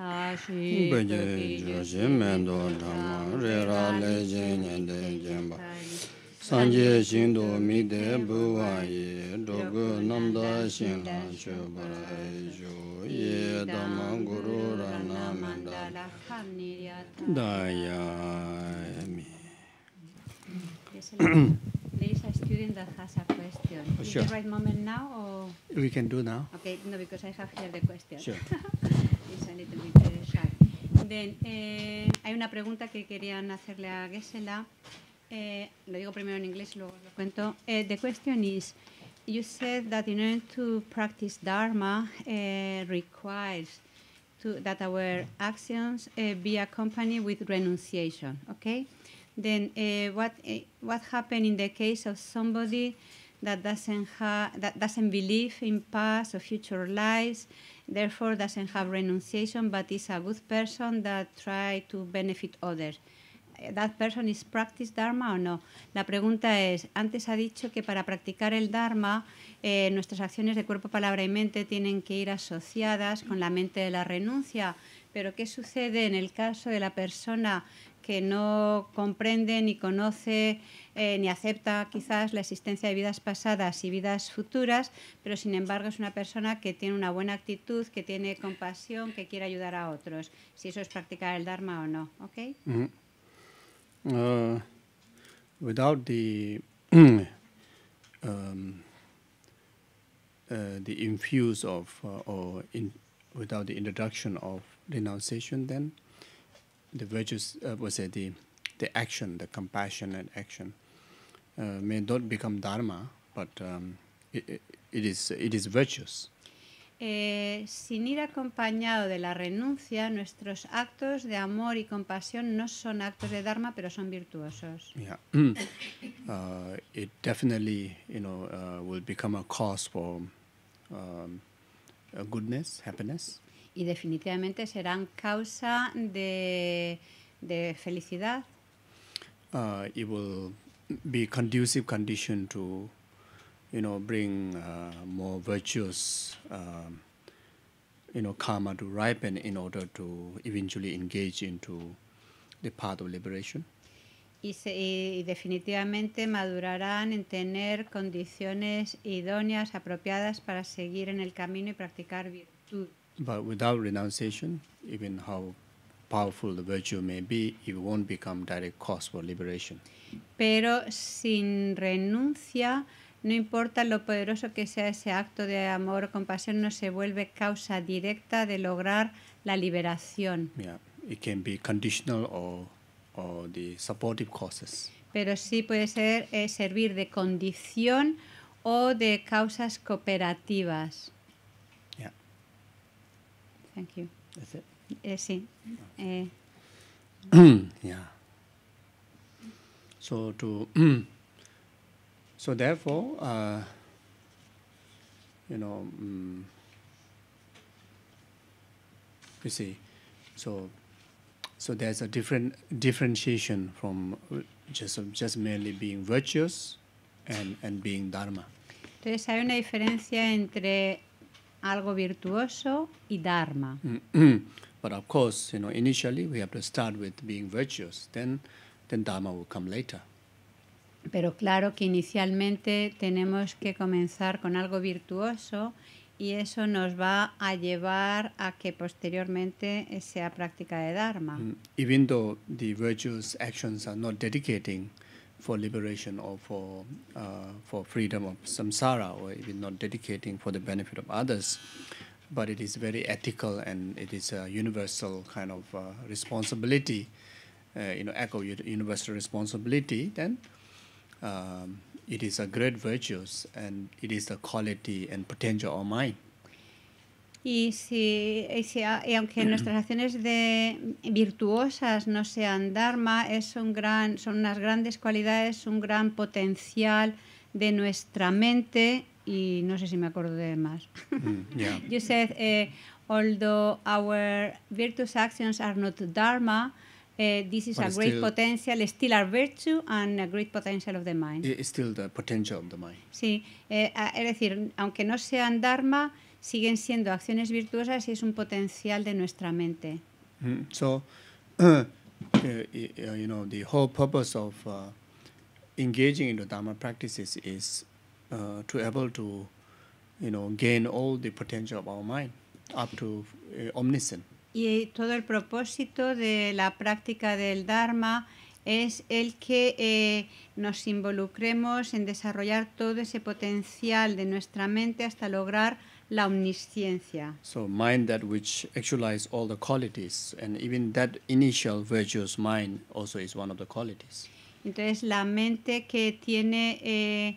Sanje Shindo Mide Namda Shinla Ye Guru Rana There is a student that has a question. Sure. Is the right moment now or? We can do now. Okay, no, because I have here the question. Sure. Then eh, hay una pregunta que querían hacerle a Gesela. Eh, lo digo primero en inglés y luego lo cuento. Eh, the question is, you said that in order to practice Dharma eh, requires that our actions eh, be accompanied with renunciation, okay? Then eh, what, what happened in the case of somebody that doesn't, ha that doesn't believe in past or future lives therefore doesn't have renunciation, but is a good person that try to benefit others. Eh, that person is practice dharma or no. La pregunta es, antes ha dicho que para practicar el dharma eh, nuestras acciones de cuerpo, palabra y mente tienen que ir asociadas con la mente de la renuncia. Pero ¿qué sucede en el caso de la persona que no comprende ni conoce eh, ni acepta quizás la existencia de vidas pasadas y vidas futuras, pero sin embargo es una persona que tiene una buena actitud, que tiene compasión, que quiere ayudar a otros, si eso es practicar el Dharma o no. ¿okay? Mm-hmm. uh, without the, um, uh, the uh, or without the introduction of renunciation, then the virtues, uh, was it the, the action, the compassionate action, uh, may not become dharma, but um, it, it, is, it is virtuous. Eh, sin ir acompañado de la renuncia, nuestros actos de amor y compasión no son actos de dharma, pero son virtuosos. Yeah. uh, it definitely, you know, uh, will become a cause for um, goodness, happiness. y definitivamente serán causa de, de felicidad. Uh, it will be conducive condition to, you know, bring uh, more virtuous, um, you know, karma to ripen in order to eventually engage into the path of liberation. Y, se, y, definitivamente madurarán en tener condiciones idóneas, apropiadas para seguir en el camino y practicar virtud. But without renunciation, even how powerful the virtue may be, it won't become direct cause for liberation. Pero sin renuncia, no importa lo poderoso que sea ese acto de amor o compasión, no se vuelve causa directa de lograr la liberación. Yeah, it can be conditional or, or the supportive causes. Pero sí puede ser eh, servir de condición o de causas cooperativas. Thank you. That's it? Eh, sí. Eh. yeah. So to so therefore, uh, you know, um, you see, so so there's a different differentiation from just just merely being virtuous and and being dharma. Entonces hay una diferencia entre algo virtuoso y dharma. Mm-hmm. But of course, you know, initially we have to start with being virtuous, then, then dharma will come later. Pero claro que inicialmente tenemos que comenzar con algo virtuoso y eso nos va a llevar a que posteriormente sea práctica de dharma. Mm, even though the virtuous actions are not dedicating for liberation or for, uh, for freedom of samsara, or even not dedicating for the benefit of others. But it is very ethical and it is a universal kind of uh, responsibility, uh, you know, echo universal responsibility, then um, it is a great virtue and it is the quality and potential of mind. Y, si, y, y aunque nuestras acciones de, virtuosas no sean dharma, es un gran, son unas grandes cualidades, un gran potencial de nuestra mente y no sé si me acuerdo de más. Mm, yeah. you said, eh, although our virtuous actions are not dharma, eh, this is a great still, potential, still a virtue and a great potential of the mind. It's still the potential of the mind. Sí, eh, es decir, aunque no sean dharma, siguen siendo acciones virtuosas y es un potencial de nuestra mente. Mm. So, uh, you know, the whole purpose of uh, engaging into Dharma practices is uh, to able to, you know, gain all the potential of our mind up to uh, Y todo el propósito de la práctica del Dharma es el que eh, nos involucremos en desarrollar todo ese potencial de nuestra mente hasta lograr la omnisciencia. So mind that which actualizes all the qualities and even that initial virtuous mind also is one of the qualities. Entonces la mente que tiene eh,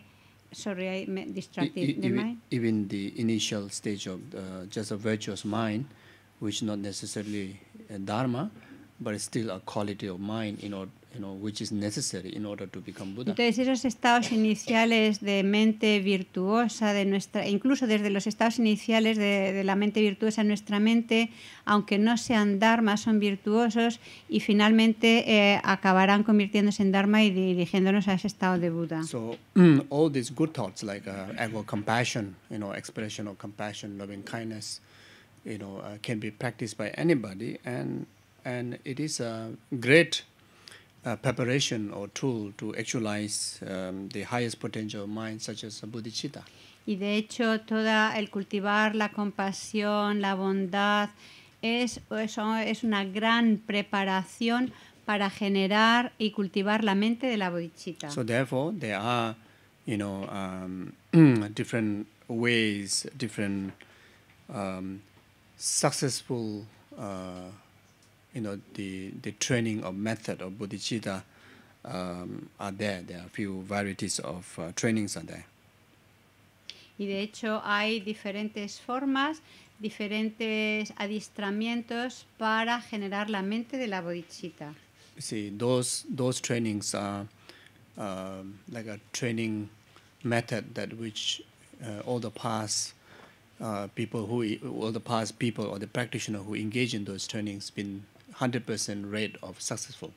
sorry I distracted the even, mind. Even the initial stage of uh, just a virtuous mind, which not necessarily a dharma, but it's still a quality of mind in order Entonces esos estados iniciales de mente virtuosa, de nuestra, incluso desde los estados iniciales de, de la mente virtuosa, en nuestra mente, aunque no sean dharma, son virtuosos y finalmente eh, acabarán convirtiéndose en dharma y dirigiéndonos a ese estado de Buda. So all these good thoughts like uh, ego compassion, you know, expression of compassion, loving kindness, you know, uh, can be practiced by anybody and and it is a great uh, preparation or tool to actualize um, the highest potential of mind, such as bodhicitta. Y de hecho, toda el cultivar la compasión, la bondad, es, eso es una gran preparación para generar y cultivar la mente de la bodhicitta. So therefore, there are, you know, um, different ways, different um, successful uh, you know, the, the training or method of bodhicitta um, are there. There are a few varieties of uh, trainings are there. Y de hecho hay diferentes formas, diferentes adiestramientos para generar la mente de la bodhicitta. See, those, those trainings are uh, like a training method that which uh, all the past uh, people who all the past people or the practitioner who engage in those trainings been 100% rate of successful.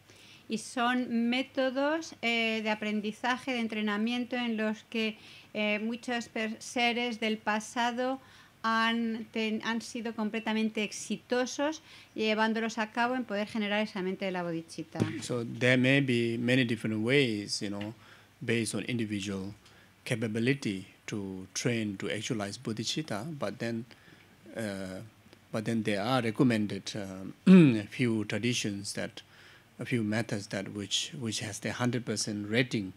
Y son métodos eh, de aprendizaje, de entrenamiento en los que eh, muchos seres del pasado han, ten, han sido completamente exitosos llevándolos a cabo en poder generar esa mente de la bodichita. So there may be many different ways, you know, based on individual capability to train to actualize bodhicitta, but then uh, But then there are recommended um, mm. a few traditions that, a few methods that which which has the 100% rating.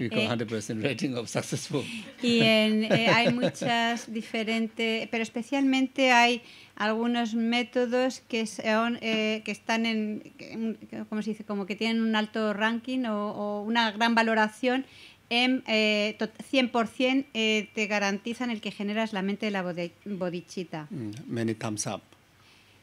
We call 100% rating of successful. Y en, eh, hay muchas diferentes, pero especialmente hay algunos métodos que son, eh, que están en, ¿cómo se dice? Como que tienen un alto ranking o una gran valoración 100% em, eh, eh, te garantizan el que generas la mente de la bodichita. Mm, many thumbs up.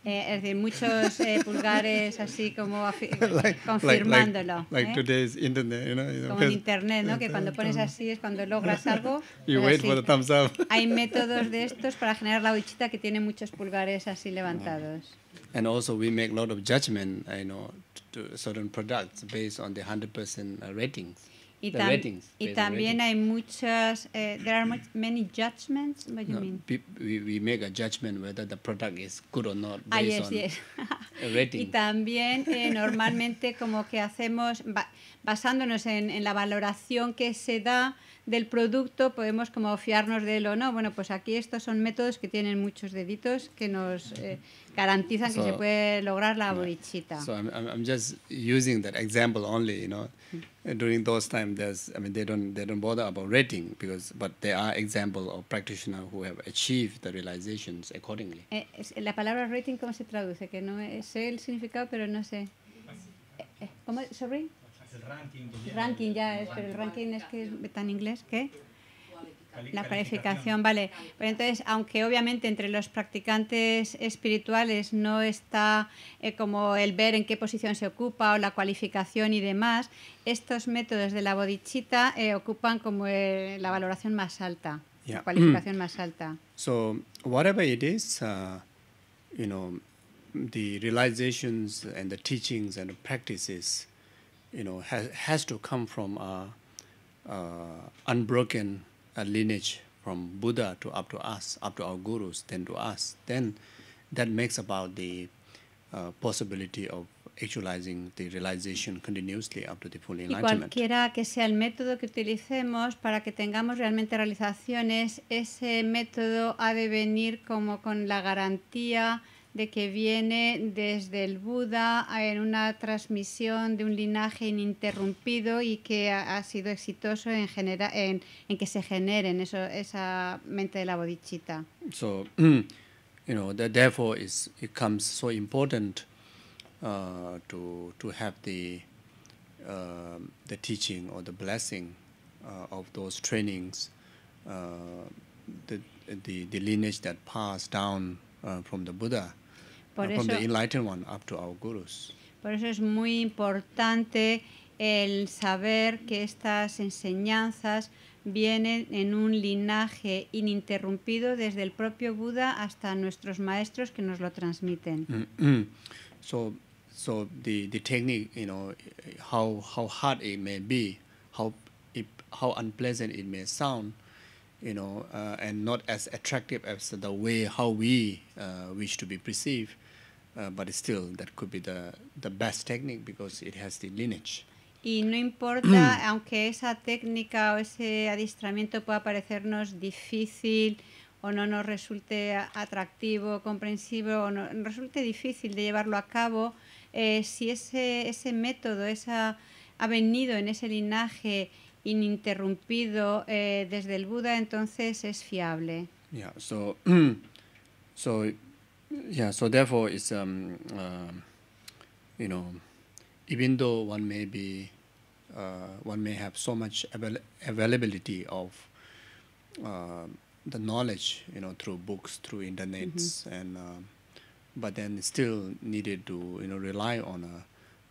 Eh, es decir, muchos pulgares así como confirmándolo. Like, today's internet, you know, como en internet, ¿no? Que cuando pones um, así es cuando logras algo. You wait thumbs up. Hay métodos de estos para generar la bodichita que tiene muchos pulgares así levantados. And also we make a lot of judgment, you know, to certain products based on the 100% ratings. Y, eh, también hay muchas, eh, there are many judgments, what do no, you mean? We, we make a judgment whether the product is good or not based on yes. rating. Y también eh, normalmente como que hacemos, basándonos en, en, la valoración que se da del producto, podemos como fiarnos de él o no. Bueno, pues aquí estos son métodos que tienen muchos deditos que nos eh, garantizan que se puede lograr la bolichita. So I'm, I'm just using that example only, you know. Mm. during those time there's i mean they don't they don't bother about rating because but there are example of practitioners who have achieved the realizations accordingly eh, la palabra rating cómo se traduce que no sé el significado pero no sé eh, eh, cómo sorry el ranking, ranking ya es pero el ranking es que es tan inglés que La calificación, vale. Pero pues entonces, aunque obviamente entre los practicantes espirituales no está eh, como el ver en qué posición se ocupa o la cualificación y demás, estos métodos de la bodichita eh, ocupan como eh, la valoración más alta, la cualificación más mm. alta. So, whatever it is, uh, you know, the realizations and the teachings and the practices, you know, has, to come from unbroken a lineage from Buddha to up to us, up to our gurus, then to us, then that makes about the uh, possibility of actualizing the realization continuously up to the full enlightenment. Y cualquiera que sea el método que utilicemos para que tengamos realmente realizaciones, ese método ha de venir como con la garantía de que viene desde el Buda en una transmisión de un linaje ininterrumpido y que ha, sido exitoso en, genera, en, en que se generen eso, esa mente de la bodichita. So, you know, that therefore is, it comes so important uh, to, to have the, uh, the teaching or the blessing uh, of those trainings, uh, the, the, the lineage that passed down uh, from the Buddha. Por eso, one up to our gurus. por eso es muy importante el saber que estas enseñanzas vienen en un linaje ininterrumpido desde el propio Buda hasta nuestros maestros que nos lo transmiten. Mm, mm. so, so the, the technique, you know, how, how hard it may be, how, it, how unpleasant it may sound, you know, uh, and not as attractive as the way how we uh, wish to be perceived. Uh, but still that could be the, the best technique because it has the Y no importa, aunque esa técnica o ese adiestramiento pueda parecernos difícil o no nos resulte atractivo, comprensivo, o no, resulte difícil de llevarlo a cabo, eh, si ese, ese método esa, ha venido en ese linaje ininterrumpido eh, desde el Buda, entonces es fiable. Yeah, Yeah, so therefore, it's, um, uh, you know, even though one may be, uh, one may have so much avail availability of uh, the knowledge, you know, through books, through internets, mm -hmm. and uh, but then still needed to, you know, rely on a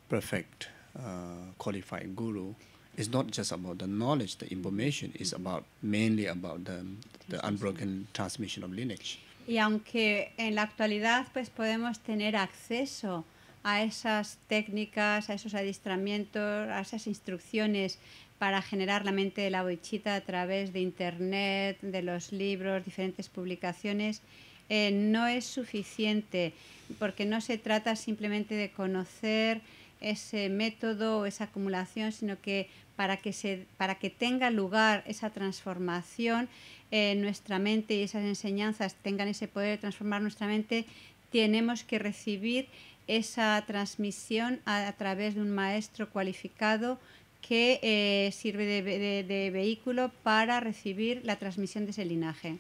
perfect, uh, qualified guru. It's not just about the knowledge, the information. It's mm-hmm. about mainly about the the unbroken transmission of lineage. Y aunque en la actualidad pues podemos tener acceso a esas técnicas, a esos adiestramientos, a esas instrucciones para generar la mente de la boichita a través de internet, de los libros, diferentes publicaciones, eh, no es suficiente porque no se trata simplemente de conocer ese método o esa acumulación, sino que para que, se, para que tenga lugar esa transformación en nuestra mente y esas enseñanzas tengan ese poder de transformar nuestra mente, tenemos que recibir esa transmisión a, través de un maestro cualificado que eh, sirve de, vehículo para recibir la transmisión de ese linaje.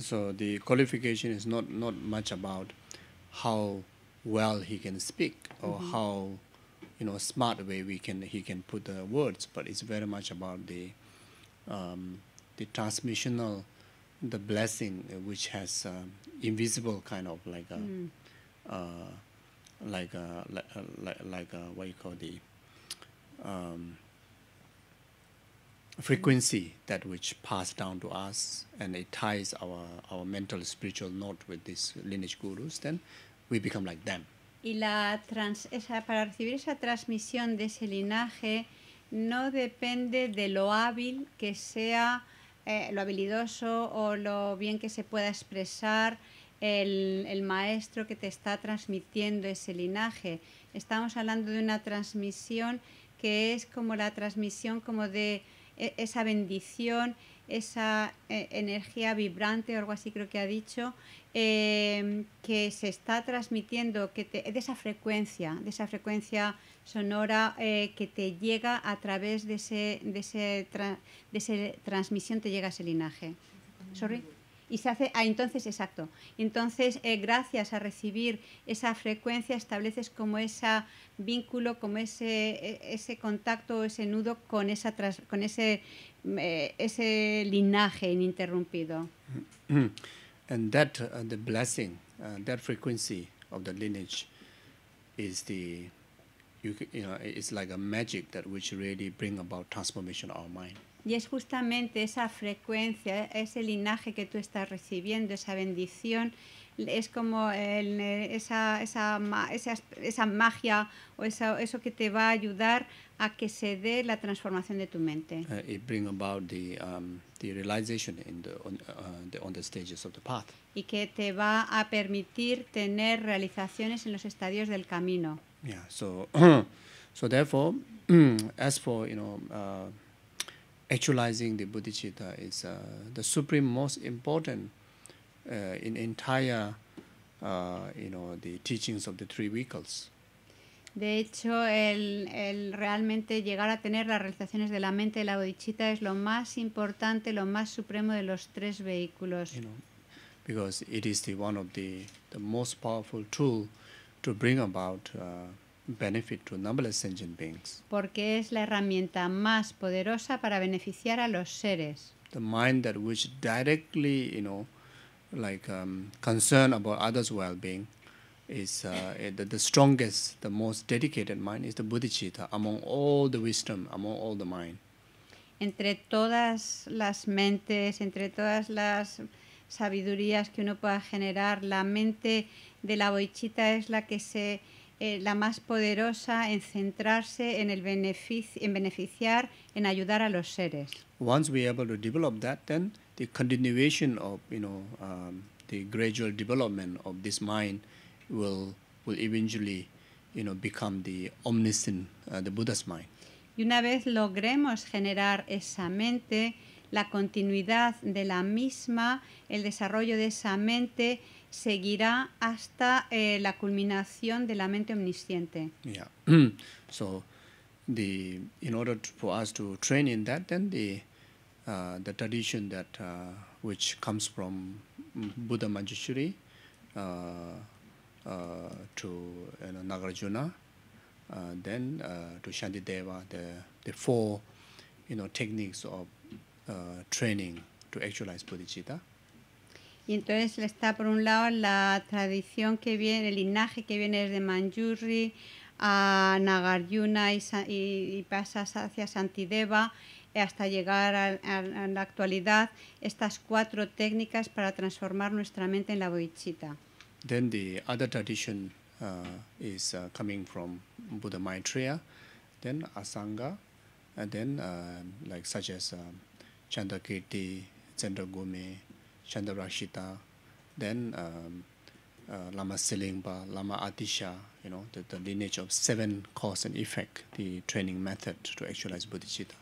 So the qualification is not, much about how well he can speak or how you know smart way we can he can put the words, but it's very much about the um, the transmissional the blessing uh, which has uh, invisible kind of like a mm. uh, like a like a, uh, like a, what you call the um, frequency that which passed down to us and it ties our our mental spiritual note with these lineage gurus then we become like them Y la para recibir esa transmisión de ese linaje no depende de lo hábil que sea, eh, lo habilidoso o lo bien que se pueda expresar el, el maestro que te está transmitiendo ese linaje. Estamos hablando de una transmisión que es como la transmisión como de e, esa bendición, esa eh, energía vibrante o algo así creo que ha dicho, em, que se está transmitiendo, que de esa frecuencia, de esa frecuencia sonora eh, que te llega a través de ese, de ese, de transmisión te llega ese linaje. Sorry y se hace, ah, entonces, exacto, entonces eh, gracias a recibir esa frecuencia estableces como ese vínculo, como ese, e, ese contacto, ese nudo con, esa con ese, mm, eh, ese linaje ininterrumpido. And that, uh, the blessing, uh, that frequency of the lineage is the, you, you know, it's like a magic that which really bring about transformation of our mind. Y es justamente esa frecuencia, ese linaje que tú estás recibiendo, esa bendición, es como esa, esa, esa, magia o eso que te va a ayudar a que se dé la transformación de tu mente. Y que te va a permitir tener realizaciones en los estadios del camino. Yeah, so, so therefore, as for, you know, uh, actualizing the bodhicitta is uh, the supreme most important uh, in entire uh, you know the teachings of the three vehicles. De hecho, el, el, realmente llegar a tener las realizaciones de la mente de la bodhicitta es lo más importante, lo más supremo de los tres vehículos. You know, because it is the one of the, the most powerful tool to bring about uh, benefit to numberless sentient beings. Porque es la herramienta más poderosa para beneficiar a los seres. The mind that which directly, you know, like um, concern about others' well-being is uh, eh, the, the strongest, the most dedicated mind is the bodhicitta among all the wisdom, among all the mind. Entre todas las mentes, entre todas las sabidurías que uno pueda generar, la mente de la boichita es la que se eh, la más poderosa en centrarse en, el beneficio, en beneficiar, en ayudar a los seres. Once we are able to develop that, then the continuation of, you know, um, the gradual development of this mind will, will eventually, you know, become the omniscient, uh, the Buddha's mind. Y una vez logremos generar esa mente, la continuidad de la misma, el desarrollo de esa mente seguirá hasta eh, la culminación de la mente omnisciente. Yeah. so the in order to, for us to train in that, then the uh, the tradition that uh, which comes from Buddha Manjushri uh, uh to you know, Nagarjuna, uh, then uh, to Shantideva, the the four you know techniques of training to actualize bodhicitta. Y entonces está por un lado la tradición que viene, el linaje que viene desde Manjurri a Nagarjuna y, y, pasas hacia Santideva eh, hasta llegar a, la actualidad, estas cuatro técnicas para transformar nuestra mente en la bodhichitta. Then the other tradition uh, is uh, coming from Buddha Maitreya, then Asanga, and then uh, like such as um, Chandrakirti, Chandragumi, Chandrashita, then um, uh, Lama Silingpa, Lama Atisha, you know, the, lineage of seven cause and effect, the training method to actualize bodhicitta.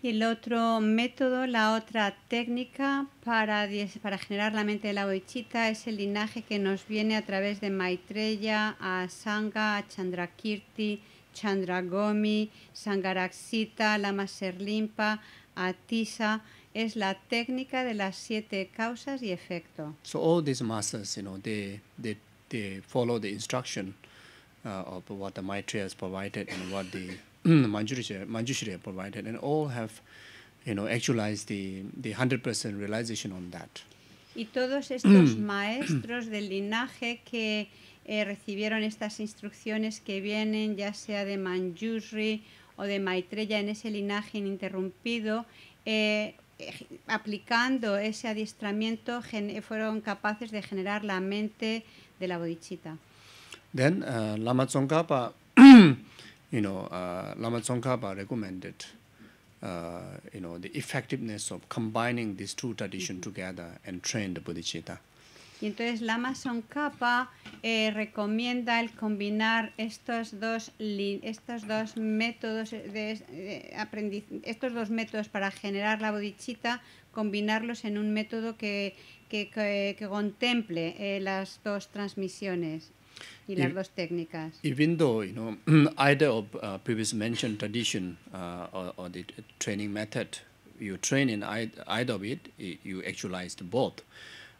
Y el otro método, la otra técnica para, para generar la mente de la bodhicitta es el linaje que nos viene a través de Maitreya, a Sangha, a Chandrakirti, Chandragomi, Sangaraksita, Lama Serlimpa, Atisa es la técnica de las siete causas y efecto. So all these masters, you know, they, they, they follow the instruction uh, of what the Maitreya has provided and what the Manjushri, Manjushri provided, and all have, you know, actualized the the hundred percent realization on that. Y todos estos maestros del linaje que eh, recibieron estas instrucciones que vienen, ya sea de Manjushri o de Maitreya, en ese linaje ininterrumpido, eh, aplicando ese adiestramiento fueron capaces de generar la mente de la bodhichitta. Then uh, Lama Tsongkhapa, you know, uh, Lama Tsongkhapa recommended, uh, you know, the effectiveness of combining these two traditions mm-hmm. together and train the bodhicitta. Y entonces la Mason Kappa eh, recomienda el combinar estos dos, estos dos métodos de, aprendiz estos dos métodos para generar la bodichita, combinarlos en un método que, que, que, contemple eh, las dos transmisiones. Y las dos técnicas. Even though you know either of uh, previous mentioned tradition uh, or, or the training method, you train in either of it, you actualize both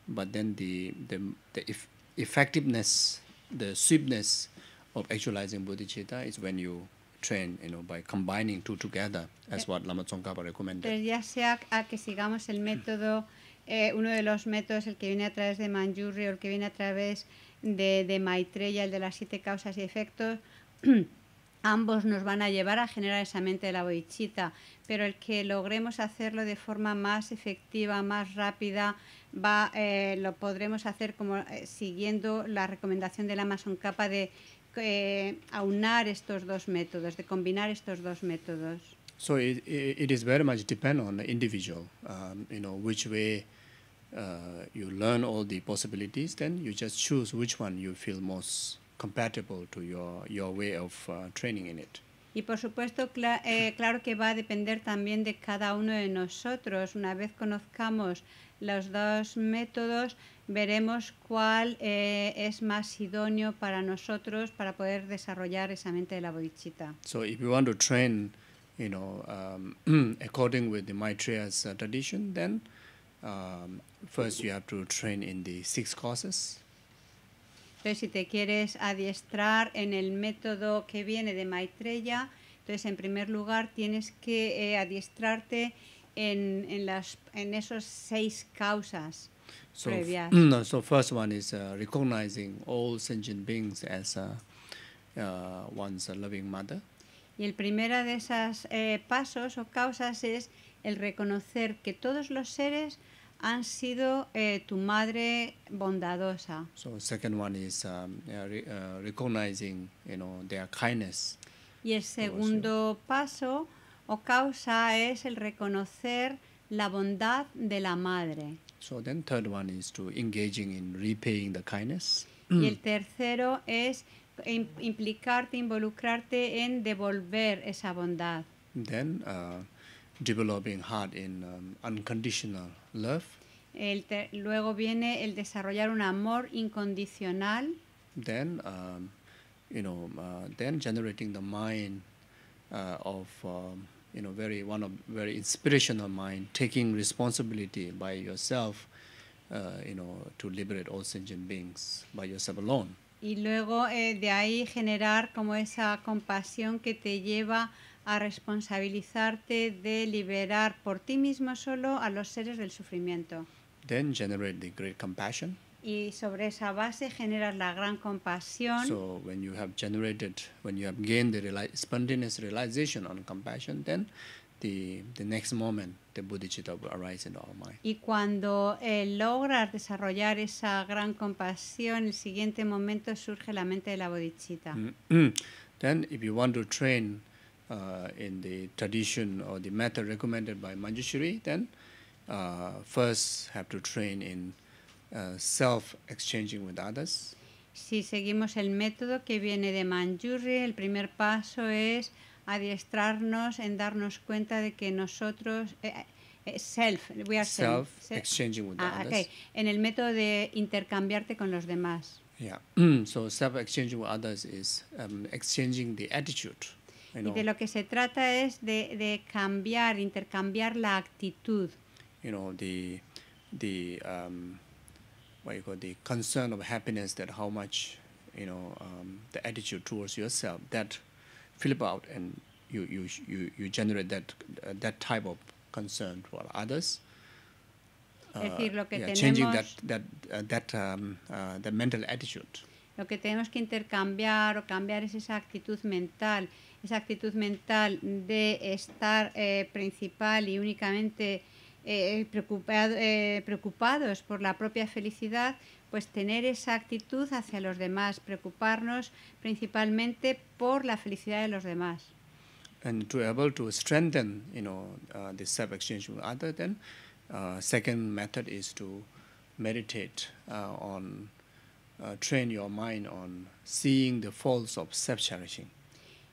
but then the, the, the effectiveness, the swiftness of actualizing bodhicitta is when you train, you know, by combining two together, as eh. what Lama Tsongkhapa recommended. Pero ya sea a que sigamos el método, mm. eh, uno de los métodos, el que viene a través de Manjurri o el que viene a través de, de Maitreya, el de las siete causas y efectos, ambos nos van a llevar a generar esa mente de la boichita, pero el que logremos hacerlo de forma más efectiva, más rápida, eh, lo podremos hacer como eh, siguiendo la recomendación del Amazon Capa de eh, aunar estos dos métodos, de combinar estos dos métodos. So it, is very much depend on the individual, um, you know, which way uh, you learn all the possibilities, then you just choose which one you feel most compatible to your, your way of uh, training in it. Y por supuesto, eh, claro que va a depender también de cada uno de nosotros. Una vez conozcamos los dos métodos, veremos cuál eh, es más idóneo para nosotros para poder desarrollar esa mente de la bodhicitta. So if you want to train, you know, um, according with the Maitreya's tradition, then um, first you have to train in the six courses. Entonces, si te quieres adiestrar en el método que viene de Maitreya, entonces en primer lugar tienes que eh, adiestrarte en, en, esas seis causas. previas. Y el primero de esos eh, pasos o causas es el reconocer que todos los seres han sido eh, tu madre bondadosa. So second one is um, uh, uh, recognizing, you know, their kindness. Y el segundo paso o causa es el reconocer la bondad de la madre. So then third one is to engaging in repaying the kindness. Y el tercero es implicarte, involucrarte en devolver esa bondad. Then uh, developing heart in um, unconditional love. El luego viene el desarrollar un amor incondicional. Then, um, you know, uh, then generating the mind uh, of, um, you know, very one of very inspirational mind, taking responsibility by yourself, uh, you know, to liberate all sentient beings by yourself alone. Y luego eh, de ahí generar como esa compasión que te lleva a a responsabilizarte de liberar por ti mismo solo a los seres del sufrimiento. Then generate the great compassion. Y sobre esa base generas la gran compasión. So when you have generated, when you have gained the reali spontaneous realization on compassion, then The, the next moment, the bodhicitta will arise in our mind. Y cuando eh, logras desarrollar esa gran compasión, el siguiente momento surge la mente de la bodhicitta. Mm -hmm. Then, if you want to train Uh, in the tradition or the method recommended by Manjushri, then uh, first have to train in uh, self-exchanging with others. Si seguimos el método que viene de Manjushri, el primer paso es adiestrarnos en darnos cuenta de que nosotros eh, eh self we are self, self, self. exchanging with ah, others. Okay. en el método de intercambiarte con los demás yeah so self exchanging with others is um, exchanging the attitude y de lo que se trata es de, de cambiar, intercambiar la actitud. You know, the, the, um, what you call the concern of happiness that how much, you know, um, the attitude towards yourself that flip out and you, you, you, you generate that, uh, that type of concern for others. Uh, lo que changing that, that, uh, that, um, uh, the mental attitude. Lo que tenemos que intercambiar o cambiar es esa actitud mental esa actitud mental de estar eh, principal y únicamente eh, preocupado, eh, preocupados por la propia felicidad, pues tener esa actitud hacia los demás, preocuparnos principalmente por la felicidad de los demás. And to able to strengthen, you know, uh, this self-exchange with other, than uh, second method is to meditate uh, on, uh, train your mind on seeing the faults of self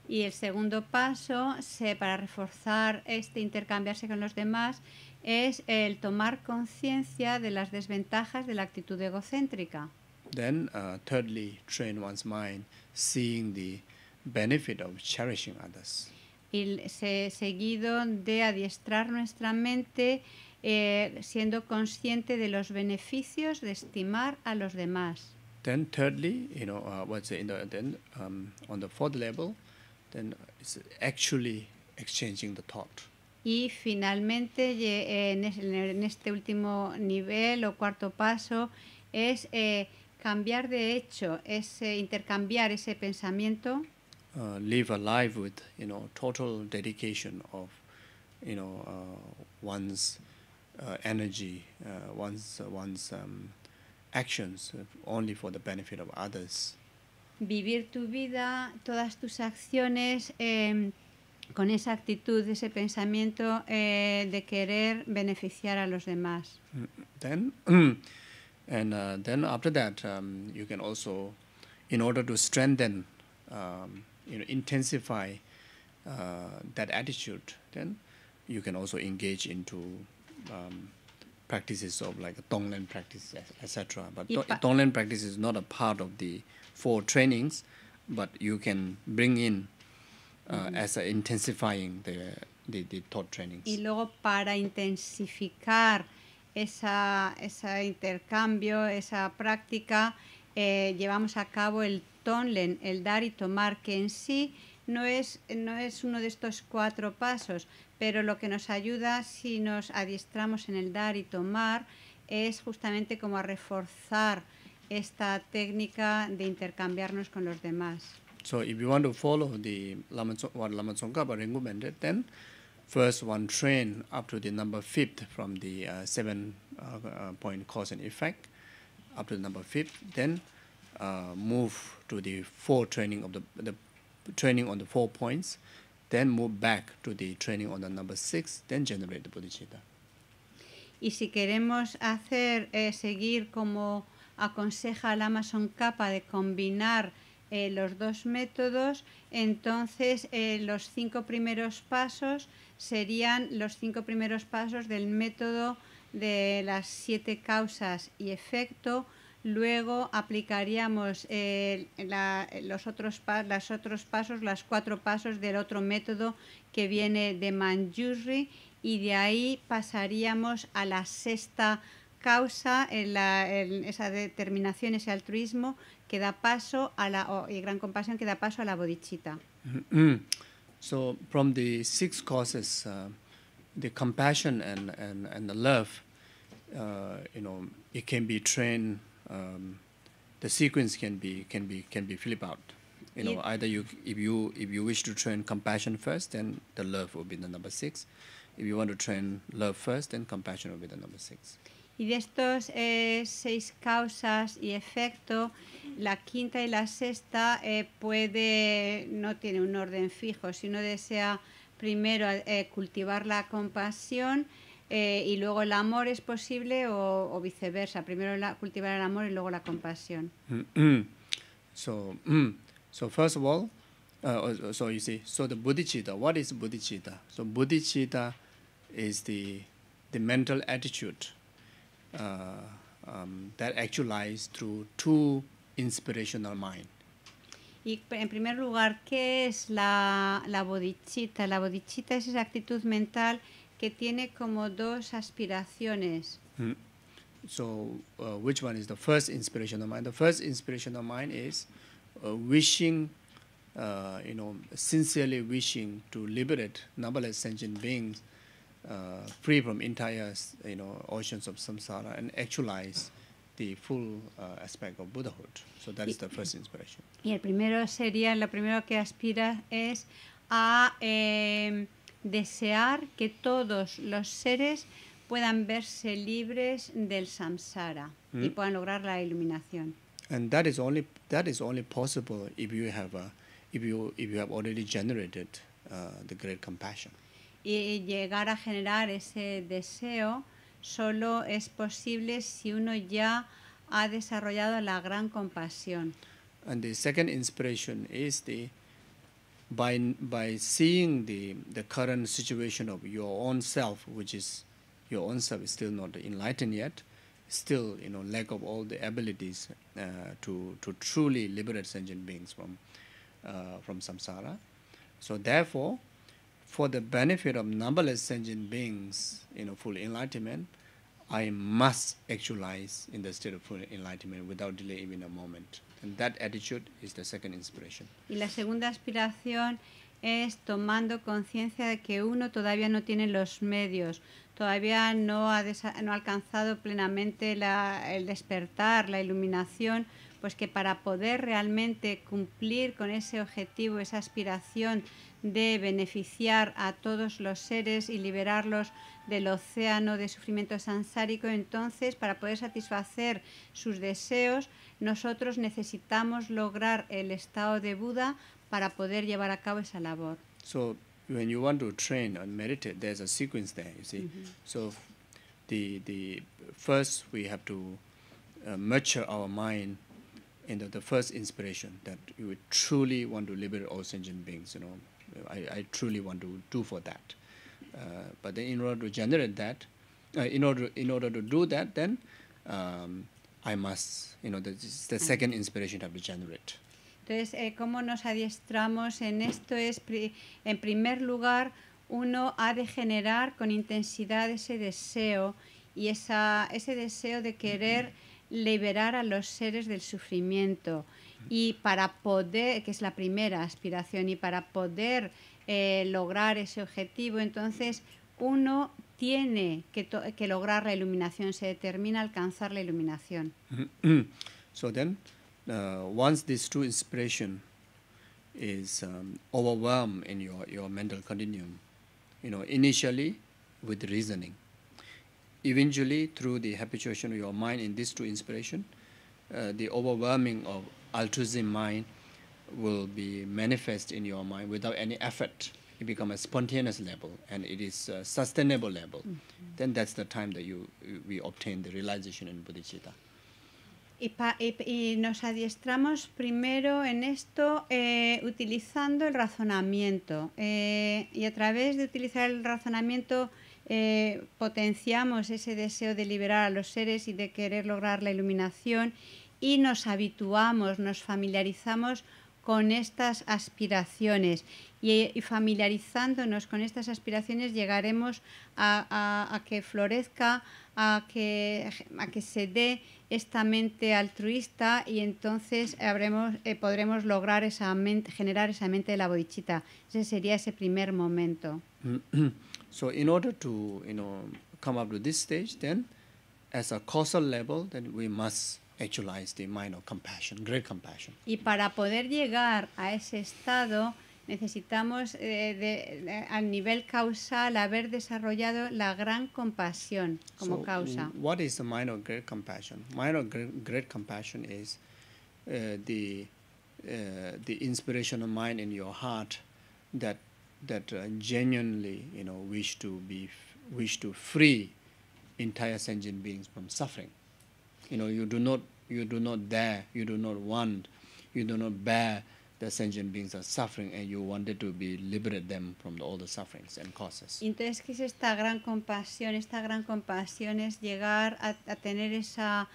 y el segundo paso para reforzar este intercambiarse con los demás es el tomar conciencia de las desventajas de la actitud egocéntrica. Then, uh, thirdly, train one's mind seeing the benefit of cherishing others. Y seguido de adiestrar nuestra mente eh, siendo consciente de los beneficios de estimar a los demás. Then, thirdly, you know, uh, what's in the, then um, on the fourth level, then it's actually exchanging the thought. Y finalmente, eh, en este último nivel o cuarto paso, es eh, cambiar de hecho, es eh, intercambiar ese pensamiento. Uh, live a life with, you know, total dedication of, you know, uh, one's uh, energy, uh, one's, uh, one's um, actions, uh, only for the benefit of others. vivir tu vida, todas tus acciones em, con esa actitud, ese pensamiento eh, de querer beneficiar a los demás. Then, and uh, then after that, um, you can also, in order to strengthen, um, you know, intensify uh, that attitude, then you can also engage into um, practices of like Tonglen practice etc. But Tonglen practice is not a part of the for trainings, but you can bring in uh, as Y luego para intensificar esa, ese intercambio, esa práctica, eh, llevamos a cabo el tonlen, el dar y tomar, que en sí no es, no es uno de estos cuatro pasos, pero lo que nos ayuda si nos adiestramos en el dar y tomar es justamente como a reforzar esta técnica de intercambiarnos con los demás. So if you want to follow the Lama, what Lama Tsongkhapa recommended, then first one train up to the number fifth from the uh, seven uh, uh, point cause and effect up to the number fifth, then uh, move to the four training of the, the training on the four points, then move back to the training on the number six, then generate the bodhicitta. Y si queremos hacer eh, seguir como aconseja al Amazon Kappa de combinar eh, los dos métodos, entonces eh, los cinco primeros pasos serían los cinco primeros pasos del método de las siete causas y efecto. Luego aplicaríamos eh, los otros, otros pasos, las cuatro pasos del otro método que viene de Manjusri y de ahí pasaríamos a la sexta causa en la, en esa determinación, ese altruismo que da paso a la oh, y gran compasión que da paso a la bodhicitta. Mm-hmm. So from the six causes, uh, the compassion and, and, and the love, uh, you know, it can be trained. Um, the sequence can be can be can be flipped out. You know, yeah. either you if you if you wish to train compassion first, then the love will be the number six. If you want to train love first, then compassion will be the number six. Y de estos eh, seis causas y efecto, la quinta y la sexta eh, puede, no tiene un orden fijo. Si uno desea primero eh, cultivar la compasión eh, y luego el amor es posible o, viceversa. Primero la, cultivar el amor y luego la compasión. Mm-hmm. so, mm-hmm. so first of all, uh, oh, so you see, so the bodhicitta, what is bodhicitta? So bodhicitta is the, the mental attitude. Uh, um, that actualized through two inspirational mind. Y en primer lugar, ¿qué es la, la bodichita? La bodichita es esa actitud mental que tiene como dos aspiraciones. Hmm. So, uh, which one is the first inspirational mind? The first inspirational mind is uh, wishing, uh, you know, sincerely wishing to liberate numberless sentient beings uh, free from entire you know oceans of samsara and actualize the full uh, aspect of Buddhahood. So that is the first inspiration. Y el primero sería, lo primero que aspira es a eh, desear que todos los seres puedan verse libres del samsara mm. y mm-hmm. puedan lograr la iluminación. And that is only that is only possible if you have a, if you if you have already generated uh, the great compassion y llegar a generar ese deseo solo es posible si uno ya ha desarrollado la gran compasión. And the second inspiration is the by by seeing the the current situation of your own self, which is your own self is still not enlightened yet, still you know lack of all the abilities uh, to to truly liberate sentient beings from uh, from samsara. So therefore, for the benefit of numberless sentient beings, you know, full enlightenment, I must actualize in the state of full enlightenment without delay even a moment. And that attitude is the second inspiration. Y la segunda aspiración es tomando conciencia de que uno todavía no tiene los medios, todavía no ha, no ha alcanzado plenamente la, el despertar, la iluminación, pues que para poder realmente cumplir con ese objetivo, esa aspiración de beneficiar a todos los seres y liberarlos del océano de sufrimiento sansárico, entonces para poder satisfacer sus deseos, nosotros necesitamos lograr el estado de Buda para poder llevar a cabo esa labor. So when you want to train and meditate, there's a sequence there, you see. So the the first we have to uh, our mind into the first inspiration that you truly want to liberate all sentient beings, you know. I, I, truly want to do for that. Uh, but in order to generate that, uh, in order in order to do that, then um, I must, you know, the, the ah. second inspiration I have to generate. Entonces, eh, ¿cómo nos adiestramos en esto? Es, pri en primer lugar, uno ha de generar con intensidad ese deseo y esa, ese deseo de querer mm-hmm. liberar a los seres del sufrimiento y para poder, que es la primera aspiración, y para poder eh, lograr ese objetivo, entonces uno tiene que, que, lograr la iluminación, se determina alcanzar la iluminación. so then, uh, once this two inspiration is um, overwhelmed in your, your mental continuum, you know, initially with reasoning, eventually through the habituation of your mind in this two inspiration, uh, the overwhelming of altruism mind will be manifest in your mind without any effort. It become a spontaneous level and it is a sustainable level. Mm -hmm. Then that's the time that you, we obtain the realization in bodhicitta. Y, pa, y, nos adiestramos primero en esto eh, utilizando el razonamiento. Eh, y a través de utilizar el razonamiento eh, potenciamos ese deseo de liberar a los seres y de querer lograr la iluminación y nos habituamos, nos familiarizamos con estas aspiraciones y, familiarizándonos con estas aspiraciones llegaremos a, que florezca, a que, que, se dé esta mente altruista y entonces habremos, eh, podremos lograr esa mente, generar esa mente de la boichita. Ese sería ese primer momento. So in order to you know come up to this stage, then as a causal level, then we must Y para poder llegar a ese estado necesitamos eh, de, de, eh, al nivel causal haber desarrollado la gran compasión como so, mm, causa. What is the of great compassion? Minor great, great compassion is uh, the uh, the inspirational mind in your heart that that uh, genuinely you know wish to be wish to free entire sentient beings from suffering. You know, you do not, you do not dare, you do not want, you do not bear the sentient beings are suffering and you wanted to be liberate them from all the sufferings and causes. Entonces, que es esta gran compasión? Esta gran compasión es llegar a, a tener esa,